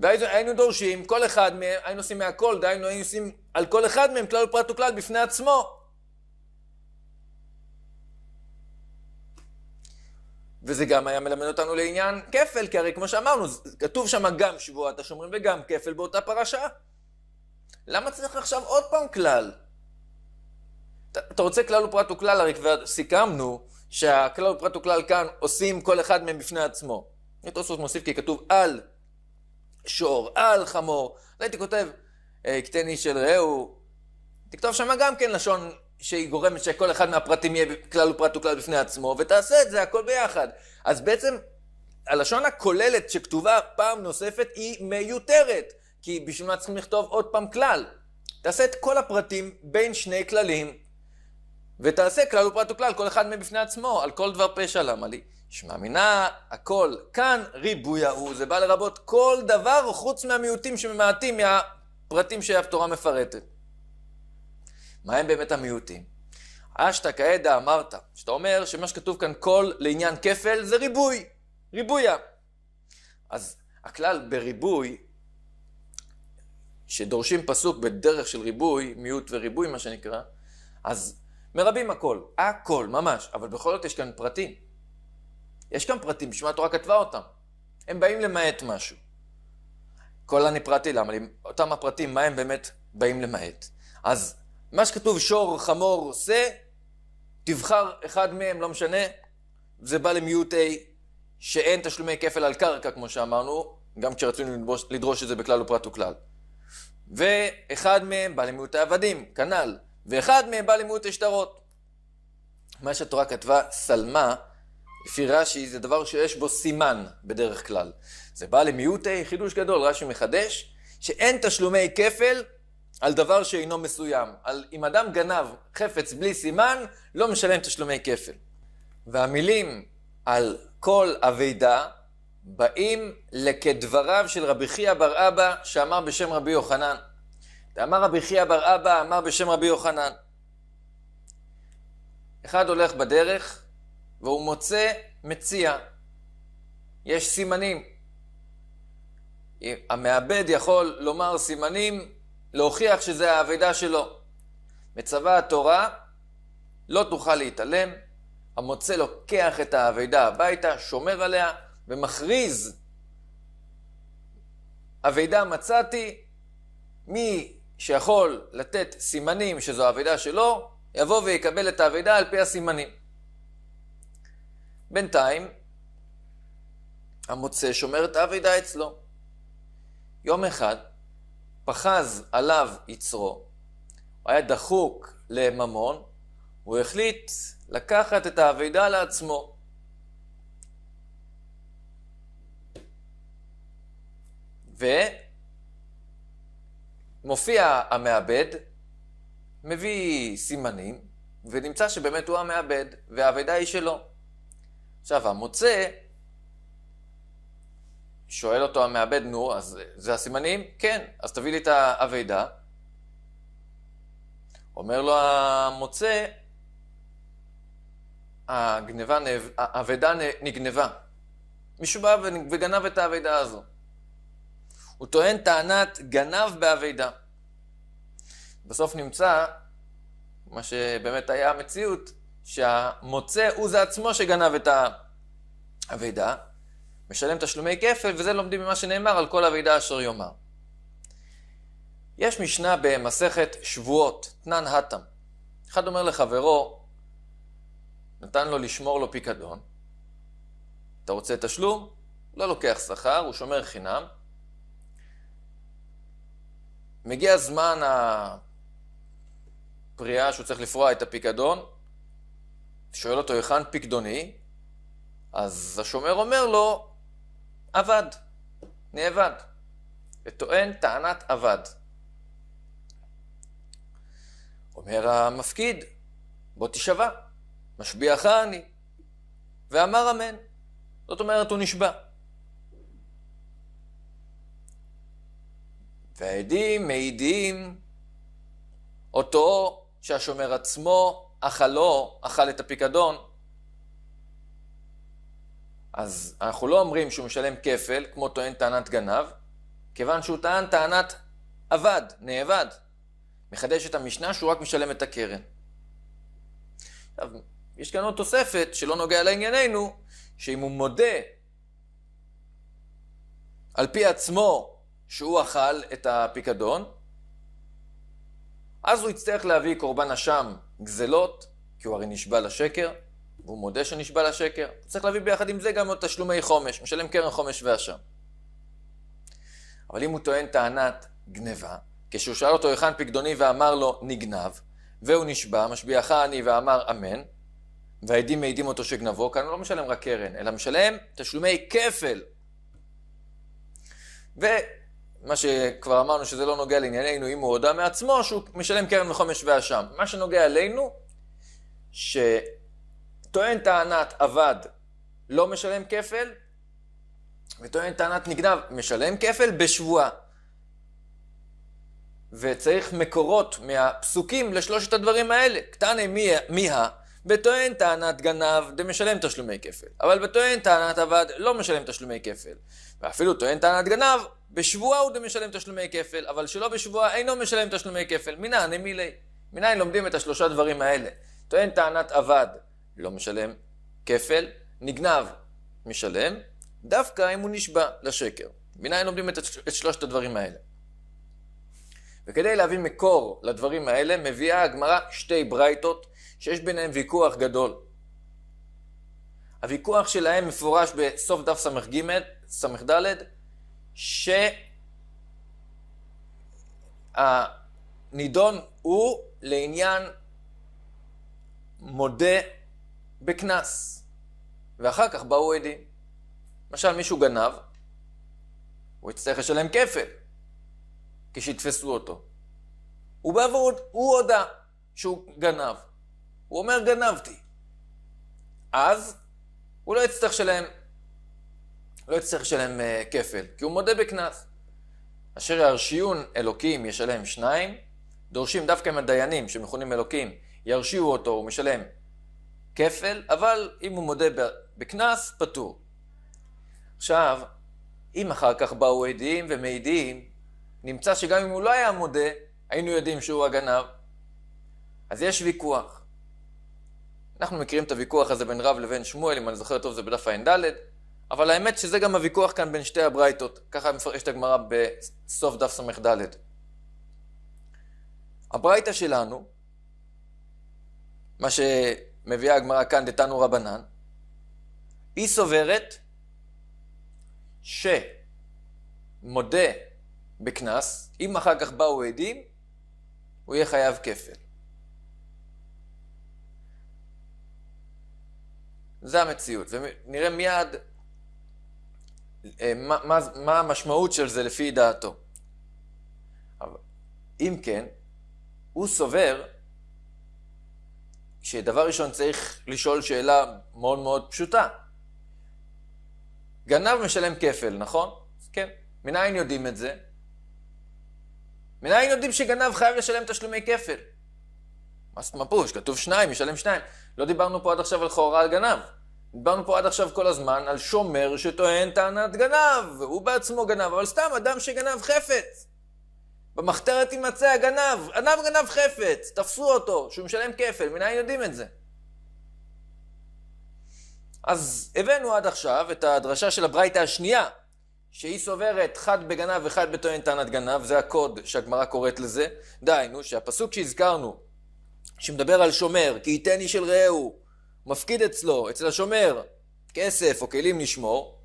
והיינו דורשים, כל אחד מהם, היינו עושים מהכל, דהיינו היינו עושים על כל אחד מהם כלל ופרט הוא כלל בפני עצמו. וזה גם היה מלמד אותנו לעניין כפל, כי הרי כמו שאמרנו, כתוב שם גם שבועת השומרים וגם כפל באותה פרשה. למה צריך עכשיו עוד פעם כלל? אתה רוצה כלל ופרט וכלל, הרי כבר סיכמנו שהכלל ופרט וכלל כאן עושים כל אחד מהם בפני עצמו. אני תוספות מוסיף כי כתוב על שור, על חמור. הייתי כותב אה, קטני של רעהו, תכתוב שמה גם כן לשון שהיא גורמת שכל אחד מהפרטים יהיה כלל ופרט וכלל בפני עצמו, ותעשה את זה הכל ביחד. אז בעצם הלשון הכוללת שכתובה פעם נוספת היא מיותרת, כי בשביל מה צריכים לכתוב עוד פעם כלל? תעשה את כל הפרטים בין שני כללים. ותעשה כלל ופרט וכלל, כל אחד מהם בפני עצמו, על כל דבר פשע למה לי. שמע מינה, הכל כאן ריבוי ההוא, זה בא לרבות כל דבר חוץ מהמיעוטים שממעטים מהפרטים שהתורה מפרטת. מה הם באמת המיעוטים? אשתא כעדה אמרת, שאתה אומר שמה שכתוב כאן כל לעניין כפל זה ריבוי, ריבויה. אז הכלל בריבוי, שדורשים פסוק בדרך של ריבוי, מיעוט וריבוי מה שנקרא, אז מרבים הכל, הכל, ממש, אבל בכל זאת יש כאן פרטים. יש כאן פרטים, בשביל התורה כתבה אותם? הם באים למעט משהו. כל אני פרטי, למה? אותם הפרטים, מה הם באמת באים למעט? אז מה שכתוב שור, חמור, שא, תבחר אחד מהם, לא משנה, זה בא למיעוט A, שאין תשלומי כפל על קרקע, כמו שאמרנו, גם כשרצינו לדרוש, לדרוש את זה בכלל ופרט לא וכלל. ואחד מהם בא למיעוט העבדים, כנ"ל. ואחד מהם בא למיעוט השטרות. מה שהתורה כתבה, סלמה, לפי רש"י, זה דבר שיש בו סימן בדרך כלל. זה בא למיעוטי חידוש גדול, רש"י מחדש, שאין תשלומי כפל על דבר שאינו מסוים. על אם אדם גנב חפץ בלי סימן, לא משלם תשלומי כפל. והמילים על כל אבידה באים לכדבריו של רבי חייא בר אבא, שאמר בשם רבי יוחנן. ואמר רבי חייא בר אבא, אמר בשם רבי יוחנן. אחד הולך בדרך, והוא מוצא מציע. יש סימנים. המעבד יכול לומר סימנים, להוכיח שזה האבידה שלו. מצווה התורה, לא תוכל להתעלם. המוצא לוקח את האבידה הביתה, שומר עליה, ומכריז, אבידה מצאתי, מי שיכול לתת סימנים שזו אבידה שלו, יבוא ויקבל את האבידה על פי הסימנים. בינתיים, המוצא שומר את האבידה אצלו. יום אחד פחז עליו יצרו, הוא היה דחוק לממון, הוא החליט לקחת את האבידה לעצמו. ו... מופיע המעבד, מביא סימנים, ונמצא שבאמת הוא המעבד, והאבדה היא שלו. עכשיו, המוצא, שואל אותו המעבד, נו, אז זה הסימנים? כן, אז תביא לי את האבדה. אומר לו המוצא, הגניבה, האבדה נגנבה. מישהו בא וגנב את האבדה הזו. הוא טוען טענת גנב באבידה. בסוף נמצא, מה שבאמת היה המציאות, שהמוצא הוא זה עצמו שגנב את האבידה, משלם תשלומי כפל, וזה לומדים ממה שנאמר על כל אבידה אשר יאמר. יש משנה במסכת שבועות, תנן הטם. אחד אומר לחברו, נתן לו לשמור לו פיקדון. אתה רוצה תשלום? לא לוקח שכר, הוא שומר חינם. מגיע זמן הפריאה שהוא צריך לפרוע את הפיקדון, שואל אותו היכן פיקדוני, אז השומר אומר לו, אבד, נאבד, וטוען טענת אבד. אומר המפקיד, בוא תישבע, משביעך אני, ואמר אמן. זאת אומרת, הוא נשבע. והעדים מעידים אותו שהשומר עצמו אכלו, אכל את הפיקדון. אז אנחנו לא אומרים שהוא משלם כפל, כמו טוען טענת גנב, כיוון שהוא טען טענת אבד, נאבד. מחדש את המשנה שהוא רק משלם את הקרן. עכשיו, יש כאן עוד תוספת שלא נוגע לענייננו, שאם הוא מודה על פי עצמו שהוא אכל את הפיקדון, אז הוא יצטרך להביא קורבן אשם גזלות, כי הוא הרי נשבע לשקר, והוא מודה שנשבע לשקר. הוא צריך להביא ביחד עם זה גם עוד תשלומי חומש, משלם קרן חומש ואשם. אבל אם הוא טוען טענת גניבה, כשהוא שאל אותו היכן פקדוני ואמר לו נגנב, והוא נשבע, משביעך אני ואמר אמן, והעדים מעידים אותו שגנבו, כאן הוא לא משלם רק קרן, אלא משלם תשלומי כפל. ו... מה שכבר אמרנו שזה לא נוגע לענייננו, אם הוא הודה מעצמו, שהוא משלם קרן וחומש ואשם. מה שנוגע אלינו, שטוען טענת עבד לא משלם כפל, וטוען טענת נגנב משלם כפל בשבועה. וצריך מקורות מהפסוקים לשלושת הדברים האלה. קטני מיה, בטוען טענת גנב דמשלם תשלומי כפל, אבל בטוען טענת עבד לא משלם תשלומי כפל, ואפילו טוען טענת גנב בשבועה הוא משלם תשלומי כפל, אבל שלא בשבועה אינו משלם תשלומי כפל. מינא נמילי. מניין לומדים את השלושה דברים האלה? טוען טענת אבד, לא משלם כפל, נגנב, משלם, דווקא אם הוא נשבע לשקר. מניין לומדים את, את שלושת הדברים האלה? וכדי להביא מקור לדברים האלה, מביאה הגמרא שתי ברייתות שיש ביניהן ויכוח גדול. הוויכוח שלהם מפורש בסוף דף ס"ג, ס"ד, שהנידון אה, הוא לעניין מודה בקנס, ואחר כך באו עדים. למשל, מישהו גנב, הוא יצטרך לשלם כפל כשיתפסו אותו. הוא בא והוא הודה שהוא גנב. הוא אומר, גנבתי. אז הוא לא יצטרך לשלם לא יצטרך לשלם אה, כפל, כי הוא מודה בקנס. אשר ירשיון אלוקים ישלם שניים, דורשים דווקא מהדיינים שמכונים אלוקים, ירשיעו אותו, הוא משלם כפל, אבל אם הוא מודה בקנס, פטור. עכשיו, אם אחר כך באו עדים ומעידים, נמצא שגם אם הוא לא היה מודה, היינו יודעים שהוא הגנב. אז יש ויכוח. אנחנו מכירים את הוויכוח הזה בין רב לבין שמואל, אם אני זוכר טוב זה בדף ע"ד. אבל האמת שזה גם הוויכוח כאן בין שתי הברייתות, ככה מפרשת הגמרא בסוף דף ס"ד. הברייתא שלנו, מה שמביאה הגמרא כאן דתנו רבנן, היא סוברת שמודה בקנס, אם אחר כך באו עדים, הוא יהיה חייב כפל. זה המציאות, ונראה מיד אה, מה, מה, מה המשמעות של זה לפי דעתו. אבל, אם כן, הוא סובר שדבר ראשון צריך לשאול שאלה מאוד מאוד פשוטה. גנב משלם כפל, נכון? כן. מניין יודעים את זה? מניין יודעים שגנב חייב לשלם תשלומי כפל? מס מפוש, כתוב שניים, ישלם שניים. לא דיברנו פה עד עכשיו על חוררה על גנב. דיברנו פה עד עכשיו כל הזמן על שומר שטוען טענת גנב, הוא בעצמו גנב, אבל סתם אדם שגנב חפץ. במחתרת יימצא הגנב, אדם גנב חפץ, תפסו אותו, שהוא משלם כפל, מנין יודעים את זה? אז הבאנו עד עכשיו את הדרשה של הברייתא השנייה, שהיא סוברת חד בגנב וחד בטוען טענת גנב, זה הקוד שהגמרא קוראת לזה. דהיינו, שהפסוק שהזכרנו, שמדבר על שומר, כי ייתן איש אל רעהו, מפקיד אצלו, אצל השומר, כסף או כלים לשמור,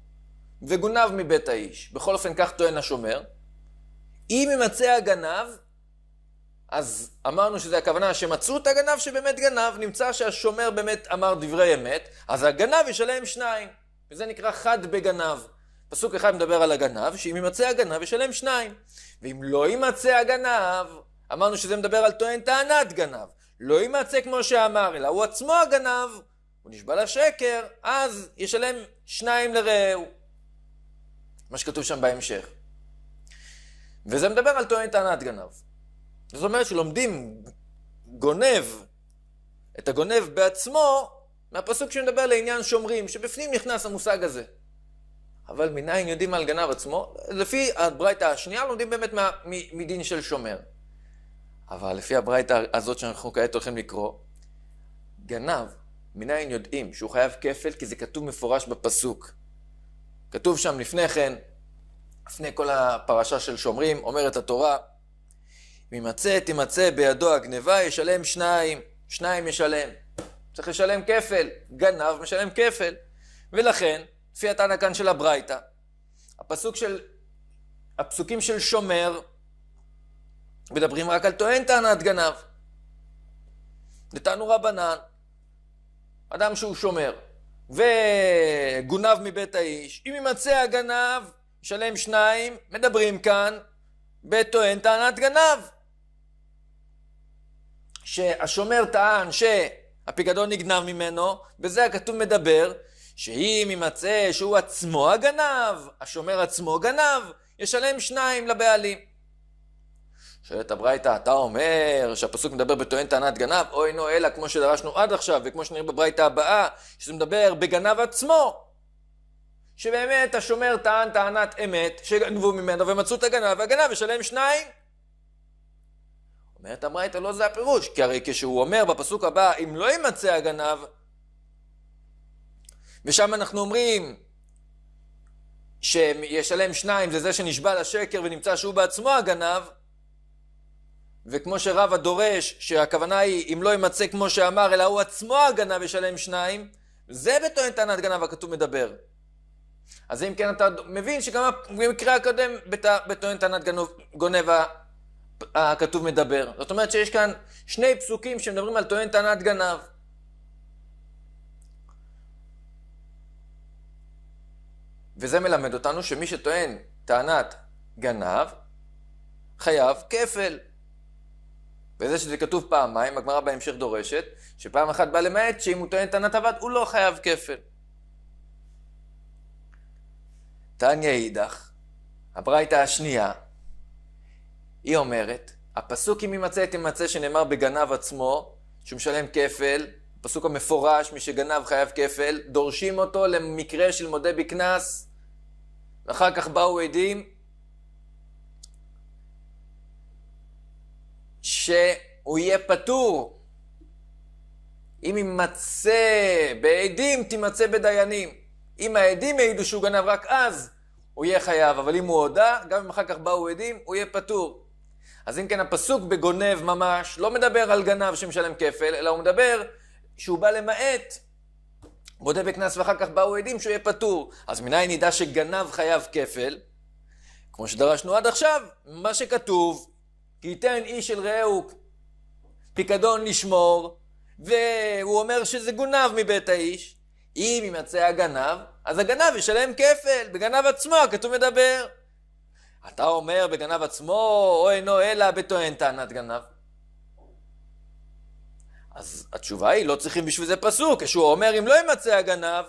וגונב מבית האיש. בכל אופן, כך טוען השומר. אם ימצא הגנב, אז אמרנו שזה הכוונה שמצאו את הגנב שבאמת גנב, נמצא שהשומר באמת אמר דברי אמת, אז הגנב ישלם שניים. וזה נקרא חד בגנב. פסוק אחד מדבר על הגנב, שאם ימצא הגנב ישלם שניים. ואם לא ימצא הגנב, אמרנו שזה מדבר על טוען טענת גנב. לא יימצא כמו שאמר, אלא הוא עצמו הגנב, הוא נשבע לשקר, אז ישלם שניים לרעהו. מה שכתוב שם בהמשך. וזה מדבר על טוען טענת גנב. זאת אומרת שלומדים גונב, את הגונב בעצמו, מהפסוק שמדבר לעניין שומרים, שבפנים נכנס המושג הזה. אבל מניין יודעים על גנב עצמו? לפי הברייתא השנייה לומדים באמת מה, מ, מדין של שומר. אבל לפי הברייתא הזאת שאנחנו כעת הולכים לקרוא, גנב מניין יודעים שהוא חייב כפל? כי זה כתוב מפורש בפסוק. כתוב שם לפני כן, לפני כל הפרשה של שומרים, אומרת התורה, ממצה ימצא תימצא בידו הגניבה, ישלם שניים, שניים ישלם. צריך לשלם כפל, גנב משלם כפל. ולכן, לפי התנא כאן של הברייתא, הפסוק של, הפסוקים של שומר מדברים רק על טוען טענת גנב. נתנו רבנן, אדם שהוא שומר, וגונב מבית האיש, אם יימצא הגנב, שלם שניים, מדברים כאן, בטוען טענת גנב. שהשומר טען שהפיקדון נגנב ממנו, בזה הכתוב מדבר, שאם יימצא שהוא עצמו הגנב, השומר עצמו גנב, ישלם שניים לבעלים. שואלת הברייתא, אתה אומר שהפסוק מדבר בטוען טענת גנב, אוי נו אלא כמו שדרשנו עד עכשיו, וכמו שנראה בברייתא הבאה, שזה מדבר בגנב עצמו. שבאמת השומר טען טענת אמת, שגנבו ממנו ומצאו את הגנב, והגנב ישלם שניים. אומרת הברייתא, לא זה הפירוש, כי הרי כשהוא אומר בפסוק הבא, אם לא יימצא הגנב, ושם אנחנו אומרים שישלם שניים, זה זה שנשבע לשקר ונמצא שהוא בעצמו הגנב, וכמו שרבא דורש, שהכוונה היא, אם לא ימצא כמו שאמר, אלא הוא עצמו הגנב ישלם שניים, זה בטוען טענת גנב הכתוב מדבר. אז אם כן אתה מבין שגם במקרה הקודם בטוען טענת גונב הכתוב מדבר. זאת אומרת שיש כאן שני פסוקים שמדברים על טוען טענת גנב. וזה מלמד אותנו שמי שטוען טענת גנב, חייב כפל. וזה שזה כתוב פעמיים, הגמרא בהמשך דורשת, שפעם אחת בא למעט שאם הוא טוען טענת עבד, הוא לא חייב כפל. תניא אידך, הברייתא השנייה, היא אומרת, הפסוק אם ימצא תמצא שנאמר בגנב עצמו, שהוא משלם כפל, הפסוק המפורש, מי שגנב חייב כפל, דורשים אותו למקרה של מודה בקנס, ואחר כך באו עדים, שהוא יהיה פטור אם יימצא בעדים, תימצא בדיינים. אם העדים העידו שהוא גנב רק אז, הוא יהיה חייב, אבל אם הוא הודה, גם אם אחר כך באו עדים, הוא יהיה פטור. אז אם כן, הפסוק בגונב ממש לא מדבר על גנב שמשלם כפל, אלא הוא מדבר שהוא בא למעט, מודה בקנס ואחר כך באו עדים שהוא יהיה פטור. אז מניין נדע שגנב חייב כפל? כמו שדרשנו עד עכשיו, מה שכתוב כי ייתן איש אל רעהו פיקדון לשמור, והוא אומר שזה גונב מבית האיש. אם ימצא הגנב, אז הגנב ישלם כפל, בגנב עצמו הכתוב מדבר. אתה אומר בגנב עצמו, או אינו אלא בטוען טענת גנב. אז התשובה היא, לא צריכים בשביל זה פסוק, כשהוא אומר אם לא ימצא הגנב,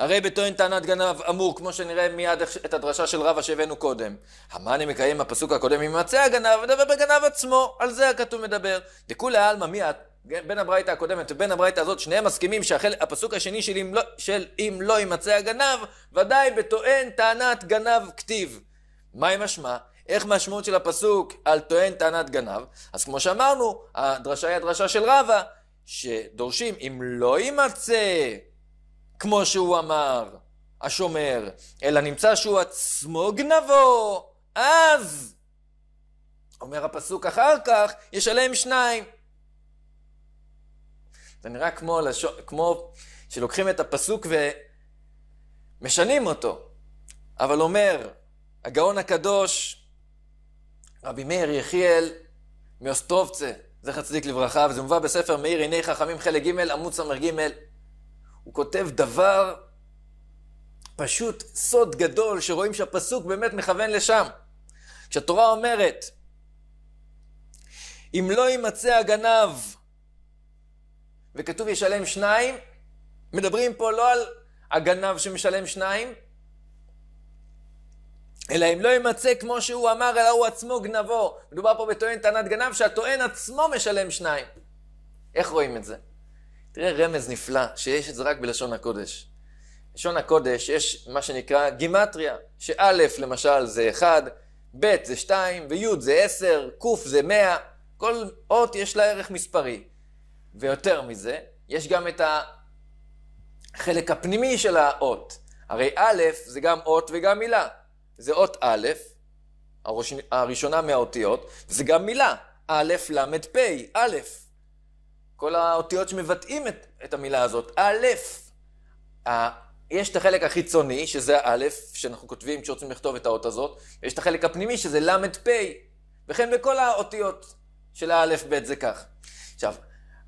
הרי בטוען טענת גנב אמור, כמו שנראה מיד את הדרשה של רבא שהבאנו קודם. המאני מקיים הפסוק הקודם, ימצא הגנב, מדבר בגנב עצמו, על זה הכתוב מדבר. דכולי עלמא מי את? בין הברייתא הקודמת ובין הברייתא הזאת, שניהם מסכימים שהפסוק השני של אם, לא, של אם לא ימצא הגנב, ודאי בטוען טענת גנב כתיב. מהי משמע? איך משמעות של הפסוק על טוען טענת גנב? אז כמו שאמרנו, הדרשה היא הדרשה של רבא, שדורשים אם לא יימצא כמו שהוא אמר, השומר, אלא נמצא שהוא עצמו גנבו, אז, אומר הפסוק אחר כך, ישלם שניים. זה נראה כמו, לש... כמו שלוקחים את הפסוק ומשנים אותו. אבל אומר הגאון הקדוש, רבי מאיר יחיאל מאוסטרובצה, זכר צדיק לברכה, וזה מובא בספר מאיר הנה חכמים חלק ג' עמוד ס"ג. הוא כותב דבר פשוט סוד גדול, שרואים שהפסוק באמת מכוון לשם. כשהתורה אומרת, אם לא יימצא הגנב, וכתוב ישלם שניים, מדברים פה לא על הגנב שמשלם שניים, אלא אם לא יימצא כמו שהוא אמר, אלא הוא עצמו גנבו. מדובר פה בטוען טענת גנב, שהטוען עצמו משלם שניים. איך רואים את זה? תראה רמז נפלא, שיש את זה רק בלשון הקודש. לשון הקודש יש מה שנקרא גימטריה, שא' למשל זה 1, ב' זה 2, וי' זה 10, ק' זה 100, כל אות יש לה ערך מספרי. ויותר מזה, יש גם את החלק הפנימי של האות. הרי א' זה גם אות וגם מילה. זה אות א', הראש... הראשונה מהאותיות, זה גם מילה, א', ל', פ', א'. כל האותיות שמבטאים את, את המילה הזאת, א', יש את החלק החיצוני, שזה א', שאנחנו כותבים כשרוצים לכתוב את האות הזאת, ויש את החלק הפנימי, שזה ל"פ, וכן בכל האותיות של האלף ב' זה כך. עכשיו,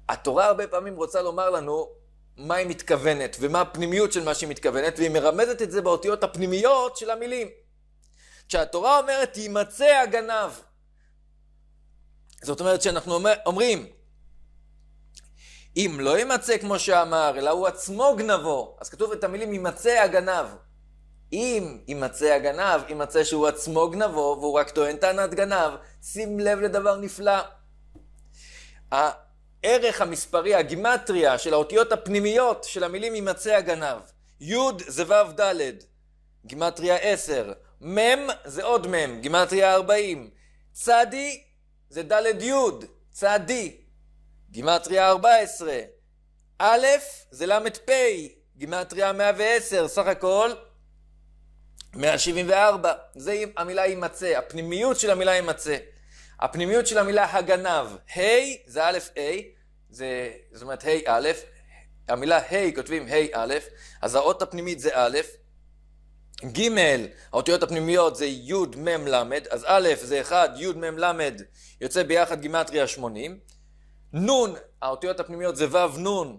התורה הרבה פעמים רוצה לומר לנו מה היא מתכוונת, ומה הפנימיות של מה שהיא מתכוונת, והיא מרמזת את זה באותיות הפנימיות של המילים. כשהתורה אומרת, יימצא הגנב. זאת אומרת שאנחנו אומר, אומרים, אם לא יימצא כמו שאמר, אלא הוא עצמו גנבו, אז כתוב את המילים יימצא הגנב. אם יימצא הגנב, יימצא שהוא עצמו גנבו, והוא רק טוען טענת גנב. שים לב לדבר נפלא. הערך המספרי, הגימטריה של האותיות הפנימיות של המילים יימצא הגנב. י' זה ו' ד', גימטריה 10. מ' זה עוד מ', גימטריה 40. צדי זה ד' י', צדי. גימטריה 14, א' זה ל"פ, גימטריה 110, סך הכל 174. זה המילה יימצא, הפנימיות של המילה יימצא. הפנימיות של המילה הגנב, ה' זה א' א', זה, זאת אומרת ה' א', המילה ה' כותבים ה' א', אז האות הפנימית זה א', ג', האותיות הפנימיות זה י' מ' ל', אז א' זה 1, י' מ' ל', יוצא ביחד גימטריה 80. נון, האותיות הפנימיות זה וו נון,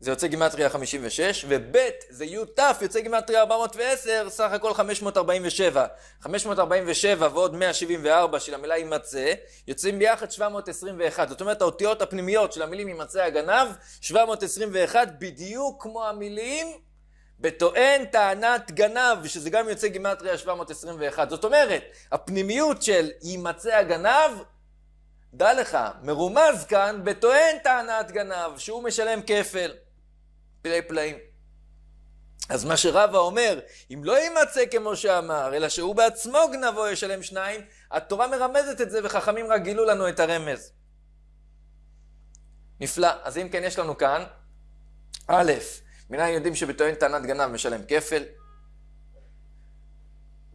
זה יוצא גימטריה 56, וב' זה י"ת יוצא גימטריה 410, סך הכל 547. 547 ועוד 174 של המילה יימצא, יוצאים ביחד 721. זאת אומרת האותיות הפנימיות של המילים יימצא הגנב, 721 בדיוק כמו המילים בטוען טענת גנב, שזה גם יוצא גימטריה 721. זאת אומרת, הפנימיות של יימצא הגנב דע לך, מרומז כאן וטוען טענת גנב, שהוא משלם כפל. פלאי פלאים. אז מה שרבא אומר, אם לא יימצא כמו שאמר, אלא שהוא בעצמו גנבו ישלם שניים, התורה מרמזת את זה וחכמים רק גילו לנו את הרמז. נפלא. אז אם כן, יש לנו כאן, א', מנין יודעים שבטוען טענת גנב משלם כפל,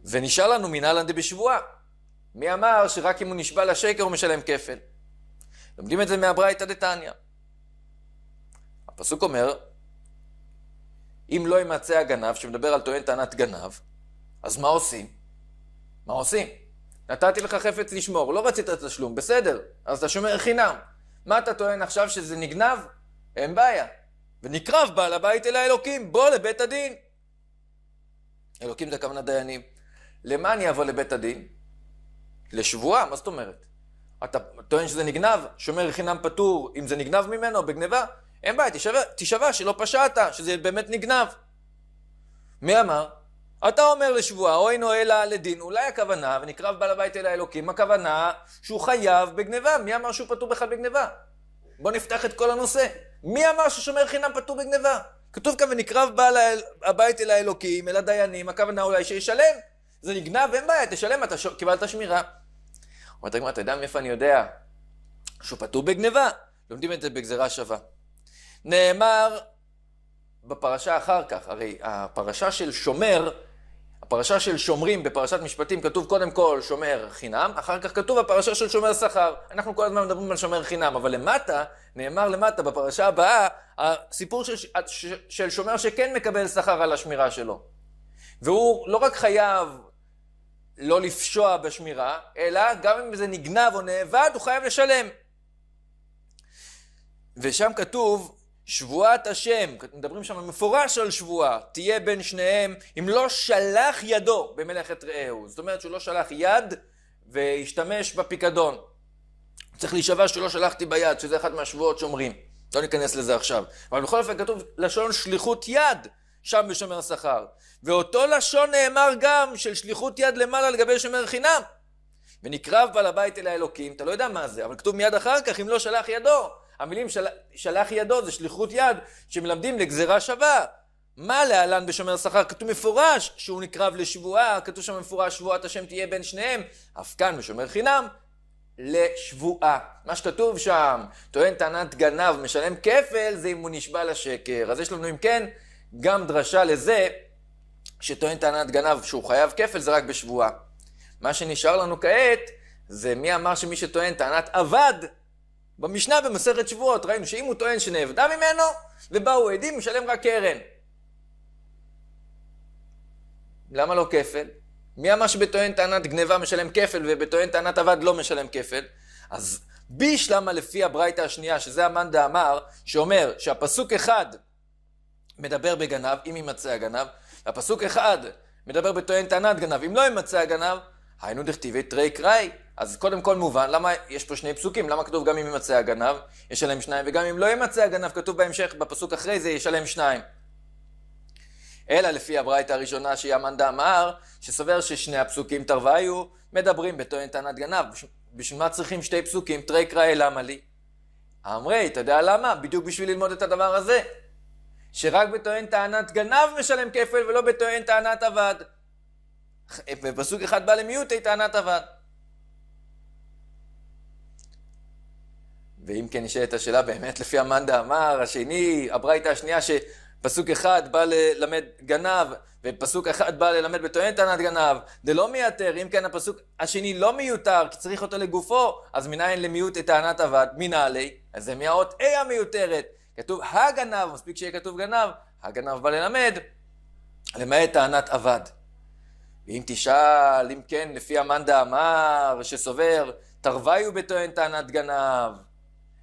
ונשאר לנו מנהלן דבשבועה. מי אמר שרק אם הוא נשבע לשקר הוא משלם כפל? לומדים את זה מהברייתא דתניא. הפסוק אומר, אם לא ימצא הגנב, שמדבר על טוען טענת גנב, אז מה עושים? מה עושים? נתתי לך חפץ לשמור, לא רצית את התשלום, בסדר, אז אתה שומר חינם. מה אתה טוען עכשיו שזה נגנב? אין בעיה. ונקרב בעל הבית אל האלוקים, בוא לבית הדין. אלוקים זה הכוונה דיינים. למה אני אבוא לבית הדין? לשבועה? מה זאת אומרת? אתה טוען שזה נגנב? שומר חינם פטור, אם זה נגנב ממנו, בגניבה? אין בעיה, תשבע שלא פשעת, שזה באמת נגנב. מי אמר? אתה אומר לשבועה, אוי נו אלא לדין, אולי הכוונה, ונקרב בעל הבית אל האלוקים, הכוונה שהוא חייב בגניבה. מי אמר שהוא פטור בכלל בגניבה? בוא נפתח את כל הנושא. מי אמר ששומר חינם פטור בגניבה? כתוב כאן ונקרב בעל הבית אל האלוקים, אל הדיינים, הכוונה אולי שישלם. זה נגנב, אין בעיה, תשלם, אתה ש... קיבלת שמירה. אומרת הגמרא, אתה יודע מאיפה אני יודע? שהוא פטור בגניבה. לומדים את זה בגזירה שווה. נאמר בפרשה אחר כך, הרי הפרשה של שומר, הפרשה של שומרים בפרשת משפטים כתוב קודם כל שומר חינם, אחר כך כתוב הפרשה של שומר שכר. אנחנו כל הזמן מדברים על שומר חינם, אבל למטה, נאמר למטה בפרשה הבאה, הסיפור של, של שומר שכן מקבל שכר על השמירה שלו. והוא לא רק חייב לא לפשוע בשמירה, אלא גם אם זה נגנב או נאבד, הוא חייב לשלם. ושם כתוב, שבועת השם, מדברים שם מפורש על שבועה, תהיה בין שניהם אם לא שלח ידו במלאכת רעהו. זאת אומרת שהוא לא שלח יד והשתמש בפיקדון. צריך להישבע שלא שלחתי ביד, שזה אחת מהשבועות שאומרים. לא ניכנס לזה עכשיו. אבל בכל אופן כתוב לשון שליחות יד. שם בשומר השכר. ואותו לשון נאמר גם של שליחות יד למעלה לגבי שומר חינם. ונקרב בעל הבית אל האלוקים, אתה לא יודע מה זה, אבל כתוב מיד אחר כך, אם לא שלח ידו. המילים של... שלח ידו זה שליחות יד, שמלמדים לגזירה שווה. מה להלן בשומר שכר? כתוב מפורש שהוא נקרב לשבועה, כתוב שם מפורש שבועת השם תהיה בין שניהם, אף כאן בשומר חינם, לשבועה. מה שכתוב שם, טוען טענת גנב, משלם כפל, זה אם הוא נשבע לשקר. אז יש לנו אם כן גם דרשה לזה שטוען טענת גנב שהוא חייב כפל זה רק בשבועה. מה שנשאר לנו כעת זה מי אמר שמי שטוען טענת אבד במשנה במסכת שבועות ראינו שאם הוא טוען שנאבדה ממנו ובאו עדים משלם רק קרן. למה לא כפל? מי אמר שבטוען טענת גניבה משלם כפל ובטוען טענת אבד לא משלם כפל? אז ביש למה לפי הברייתא השנייה, שזה המאן דאמר, שאומר שהפסוק אחד מדבר בגנב, אם יימצא הגנב. והפסוק אחד מדבר בטוען טענת גנב, אם לא יימצא הגנב, היינו דכתיבי תרי קראי. אז קודם כל מובן, למה יש פה שני פסוקים? למה כתוב גם אם יימצא הגנב, ישלם שניים, וגם אם לא יימצא הגנב, כתוב בהמשך, בפסוק אחרי זה, ישלם שניים. אלא לפי הברייתא הראשונה שיאמנדה אמר, שסובר ששני הפסוקים תרוויו, מדברים בטוען טענת גנב. בשביל מה צריכים שתי פסוקים? תרי קראי למה לי? אמרי, אתה יודע למה? בדיוק בשביל ללמוד את הדבר הזה. שרק בטוען טענת גנב משלם כפל ולא בטוען טענת עבד. ופסוק אחד בא למיעוטי טענת עבד. ואם כן נשאלת השאלה באמת לפי המאן דאמר, השני, הברייתא השנייה שפסוק אחד בא ללמד גנב, ופסוק אחד בא ללמד בטוען טענת גנב, זה לא מייתר, אם כן הפסוק השני לא מיותר, כי צריך אותו לגופו, אז מנין למיעוט את טענת עבד, מנעלי, אז זה מהאות A המיותרת. כתוב הגנב, מספיק שיהיה כתוב גנב, הגנב בא ללמד, למעט טענת אבד. ואם תשאל, אם כן, לפי המאן דאמר, שסובר, תרוויו בטוען טענת גנב,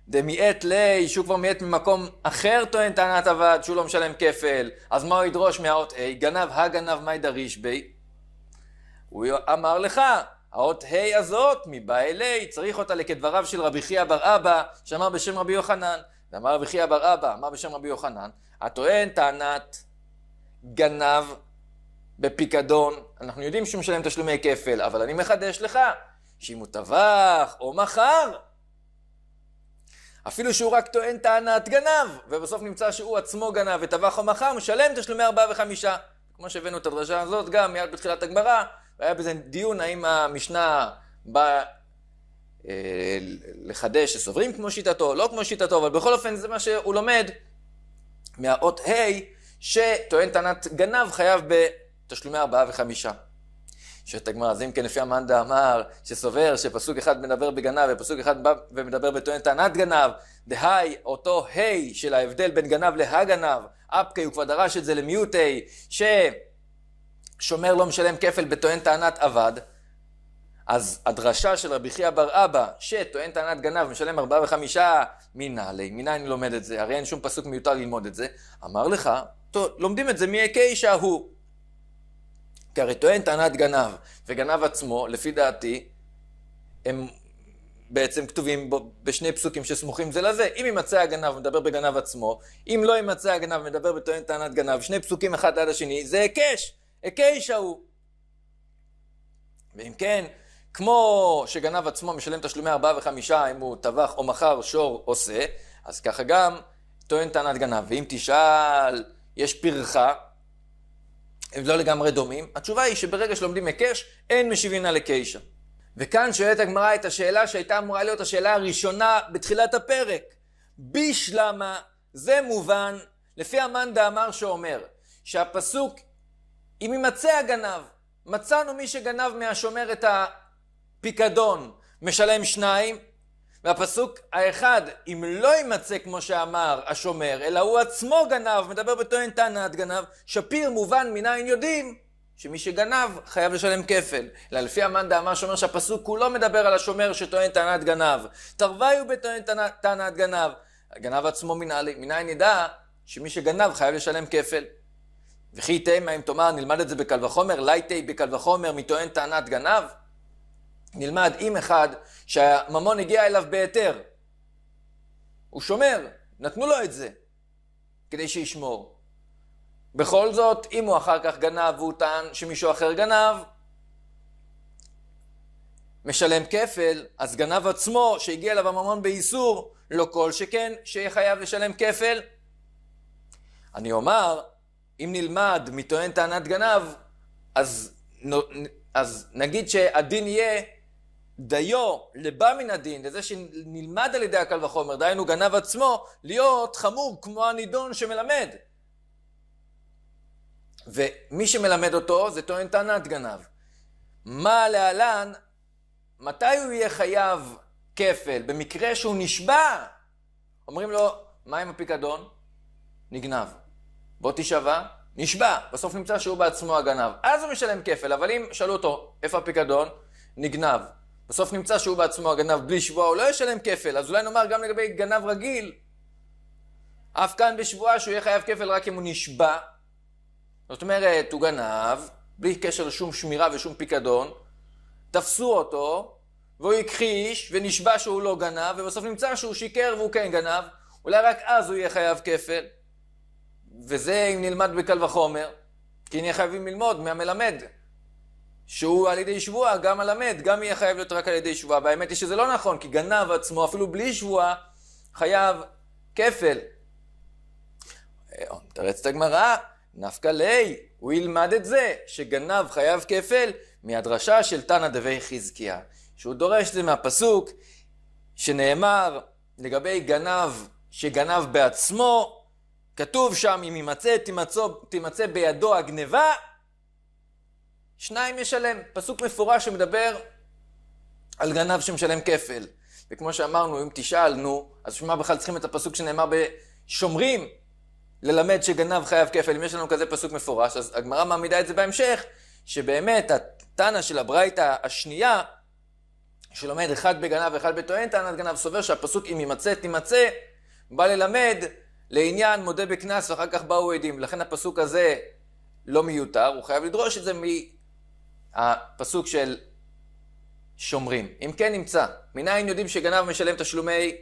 דמיעט ליה, שהוא כבר מיעט ממקום אחר טוען טענת אבד, שהוא לא משלם כפל, אז מה הוא ידרוש מהאות ה? גנב הגנב, מי דריש בי? הוא אמר לך, האות ה' הזאת מבא אלי, צריך אותה לכדבריו של רבי חייא בר אבא, שאמר בשם רבי יוחנן, אמר רבי חייא בר אבא, אמר בשם רבי יוחנן, הטוען טענת גנב בפיקדון, אנחנו יודעים שהוא משלם תשלומי כפל, אבל אני מחדש לך שאם הוא טבח או מכר, אפילו שהוא רק טוען טענת גנב, ובסוף נמצא שהוא עצמו גנב וטבח או מכר, משלם תשלומי ארבעה וחמישה. כמו שהבאנו את הדרשה הזאת גם מיד בתחילת הגמרא, והיה בזה דיון האם המשנה באה אה, לחדש שסוברים כמו שיטתו, לא כמו שיטתו, אבל בכל אופן זה מה שהוא לומד מהאות ה' hey, שטוען טענת גנב חייב בתשלומי ארבעה וחמישה. שואלת הגמרא, אז אם כן לפי המאנדה אמר שסובר שפסוק אחד מדבר בגנב ופסוק אחד בא ומדבר בטוען טענת גנב, דהי אותו ה' hey, של ההבדל בין גנב להגנב, אפקי הוא כבר דרש את זה למיעוטי, ששומר לא משלם כפל בטוען טענת אבד, אז הדרשה של רבי חייא בר אבא, שטוען טענת גנב, משלם ארבעה וחמישה, מנעלי, מנין אני לומד את זה? הרי אין שום פסוק מיותר ללמוד את זה. אמר לך, טוב, לומדים את זה מהקישה הוא. כי הרי טוען טענת גנב, וגנב עצמו, לפי דעתי, הם בעצם כתובים בו בשני פסוקים שסמוכים זה לזה. אם ימצא הגנב, מדבר בגנב עצמו, אם לא ימצא הגנב, מדבר בטוען טענת גנב, שני פסוקים אחד ליד השני, זה היקש, היקש ההוא. ואם כן, כמו שגנב עצמו משלם תשלומי ארבעה וחמישה אם הוא טבח או מכר שור עושה, אז ככה גם טוען טענת גנב. ואם תשאל, יש פרחה, הם לא לגמרי דומים, התשובה היא שברגע שלומדים היקש, אין משיבינה לקישה. וכאן שואלת הגמרא את השאלה שהייתה אמורה להיות השאלה הראשונה בתחילת הפרק. בישלמה, זה מובן, לפי המאן דאמר שאומר, שהפסוק אם יימצא הגנב, מצאנו מי שגנב מהשומר את ה... פיקדון משלם שניים, והפסוק האחד, אם לא יימצא כמו שאמר השומר, אלא הוא עצמו גנב, מדבר בטוען טענת גנב, שפיר מובן מניין יודעים שמי שגנב חייב לשלם כפל. אלא לפי המאן דאמר שאומר שהפסוק כולו מדבר על השומר שטוען טענת גנב. תרווי הוא בטוען טענת גנב. הגנב עצמו מנהלי, מניין ידע שמי שגנב חייב לשלם כפל. וכי תימא אם תאמר נלמד את זה בקל וחומר, לי תהי בקל וחומר מטוען טענת גנב? נלמד עם אחד שהממון הגיע אליו בהיתר. הוא שומר, נתנו לו את זה כדי שישמור. בכל זאת, אם הוא אחר כך גנב והוא טען שמישהו אחר גנב, משלם כפל, אז גנב עצמו שהגיע אליו הממון באיסור, לא כל שכן שיהיה חייב לשלם כפל. אני אומר, אם נלמד מטוען טענת גנב, אז, אז נגיד שהדין יהיה דיו לבא מן הדין, לזה שנלמד על ידי הקל וחומר, דהיינו גנב עצמו, להיות חמור כמו הנידון שמלמד. ומי שמלמד אותו זה טוען טענת גנב. מה להלן, מתי הוא יהיה חייב כפל? במקרה שהוא נשבע. אומרים לו, מה עם הפיקדון? נגנב. בוא תישבע, נשבע. בסוף נמצא שהוא בעצמו הגנב. אז הוא משלם כפל, אבל אם שאלו אותו, איפה הפיקדון? נגנב. בסוף נמצא שהוא בעצמו הגנב בלי שבועה, הוא לא ישלם כפל. אז אולי נאמר גם לגבי גנב רגיל, אף כאן בשבועה שהוא יהיה חייב כפל רק אם הוא נשבע. זאת אומרת, הוא גנב, בלי קשר לשום שמירה ושום פיקדון, תפסו אותו, והוא הכחיש, ונשבע שהוא לא גנב, ובסוף נמצא שהוא שיקר והוא כן גנב, אולי רק אז הוא יהיה חייב כפל. וזה אם נלמד בקל וחומר, כי נהיה חייבים ללמוד מהמלמד. שהוא על ידי שבועה, גם על המת, גם יהיה חייב להיות רק על ידי שבועה. והאמת היא שזה לא נכון, כי גנב עצמו, אפילו בלי שבועה, חייב כפל. אה, תרץ את הגמרא, נפקא ליה, הוא ילמד את זה, שגנב חייב כפל, מהדרשה של תנא דבי חזקיה, שהוא דורש את זה מהפסוק שנאמר לגבי גנב שגנב בעצמו, כתוב שם, אם יימצא, תימצא, תימצא בידו הגניבה, שניים ישלם. פסוק מפורש שמדבר על גנב שמשלם כפל. וכמו שאמרנו, אם תשאל, נו, אז בשביל בכלל צריכים את הפסוק שנאמר בשומרים ללמד שגנב חייב כפל? אם יש לנו כזה פסוק מפורש, אז הגמרא מעמידה את זה בהמשך, שבאמת התנא של הברייתא השנייה, שלומד אחד בגנב ואחד בטוען טענת גנב, סובר שהפסוק אם יימצא תימצא, בא ללמד לעניין מודה בקנס ואחר כך באו עדים. לכן הפסוק הזה לא מיותר, הוא חייב לדרוש את זה הפסוק של שומרים. אם כן נמצא, מניין יודעים שגנב משלם תשלומי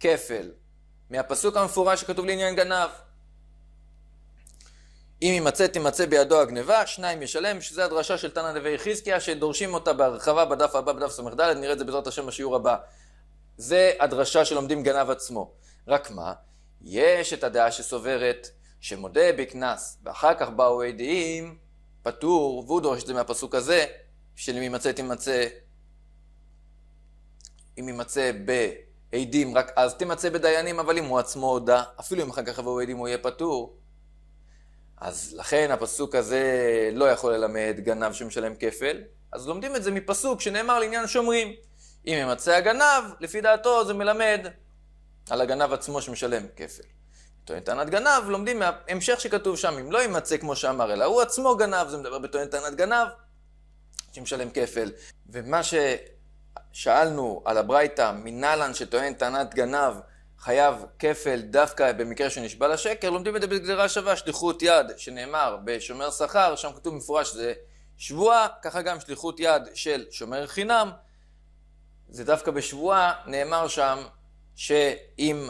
כפל? מהפסוק המפורש שכתוב לעניין גנב. אם יימצא תימצא בידו הגניבה, שניים ישלם, שזה הדרשה של תנא נווה חזקיה, שדורשים אותה בהרחבה בדף הבא, בדף ס"ד, נראה את זה בעזרת השם בשיעור הבא. זה הדרשה שלומדים גנב עצמו. רק מה, יש את הדעה שסוברת, שמודה בקנס, ואחר כך באו עדים, פטור, והוא דורש את זה מהפסוק הזה, של אם יימצא תימצא, אם יימצא בעדים רק אז תימצא בדיינים, אבל אם הוא עצמו הודה, אפילו אם אחר כך יבואו עדים הוא יהיה פטור. אז לכן הפסוק הזה לא יכול ללמד גנב שמשלם כפל, אז לומדים את זה מפסוק שנאמר לעניין שומרים. אם ימצא הגנב, לפי דעתו זה מלמד על הגנב עצמו שמשלם כפל. טוען טענת גנב, לומדים מההמשך שכתוב שם, אם לא יימצא כמו שאמר, אלא הוא עצמו גנב, זה מדבר בטוען טענת גנב, שמשלם כפל. ומה ששאלנו על הברייתא, מנלן שטוען טענת גנב, חייב כפל דווקא במקרה שנשבע לשקר, לומדים את זה בגדרה שווה, שליחות יד, שנאמר בשומר שכר, שם כתוב מפורש זה שבועה, ככה גם שליחות יד של שומר חינם. זה דווקא בשבועה, נאמר שם שאם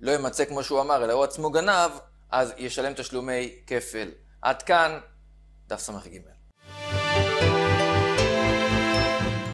לא ימצא כמו שהוא אמר, אלא הוא עצמו גנב, אז ישלם תשלומי כפל. עד כאן, דף ס"ג.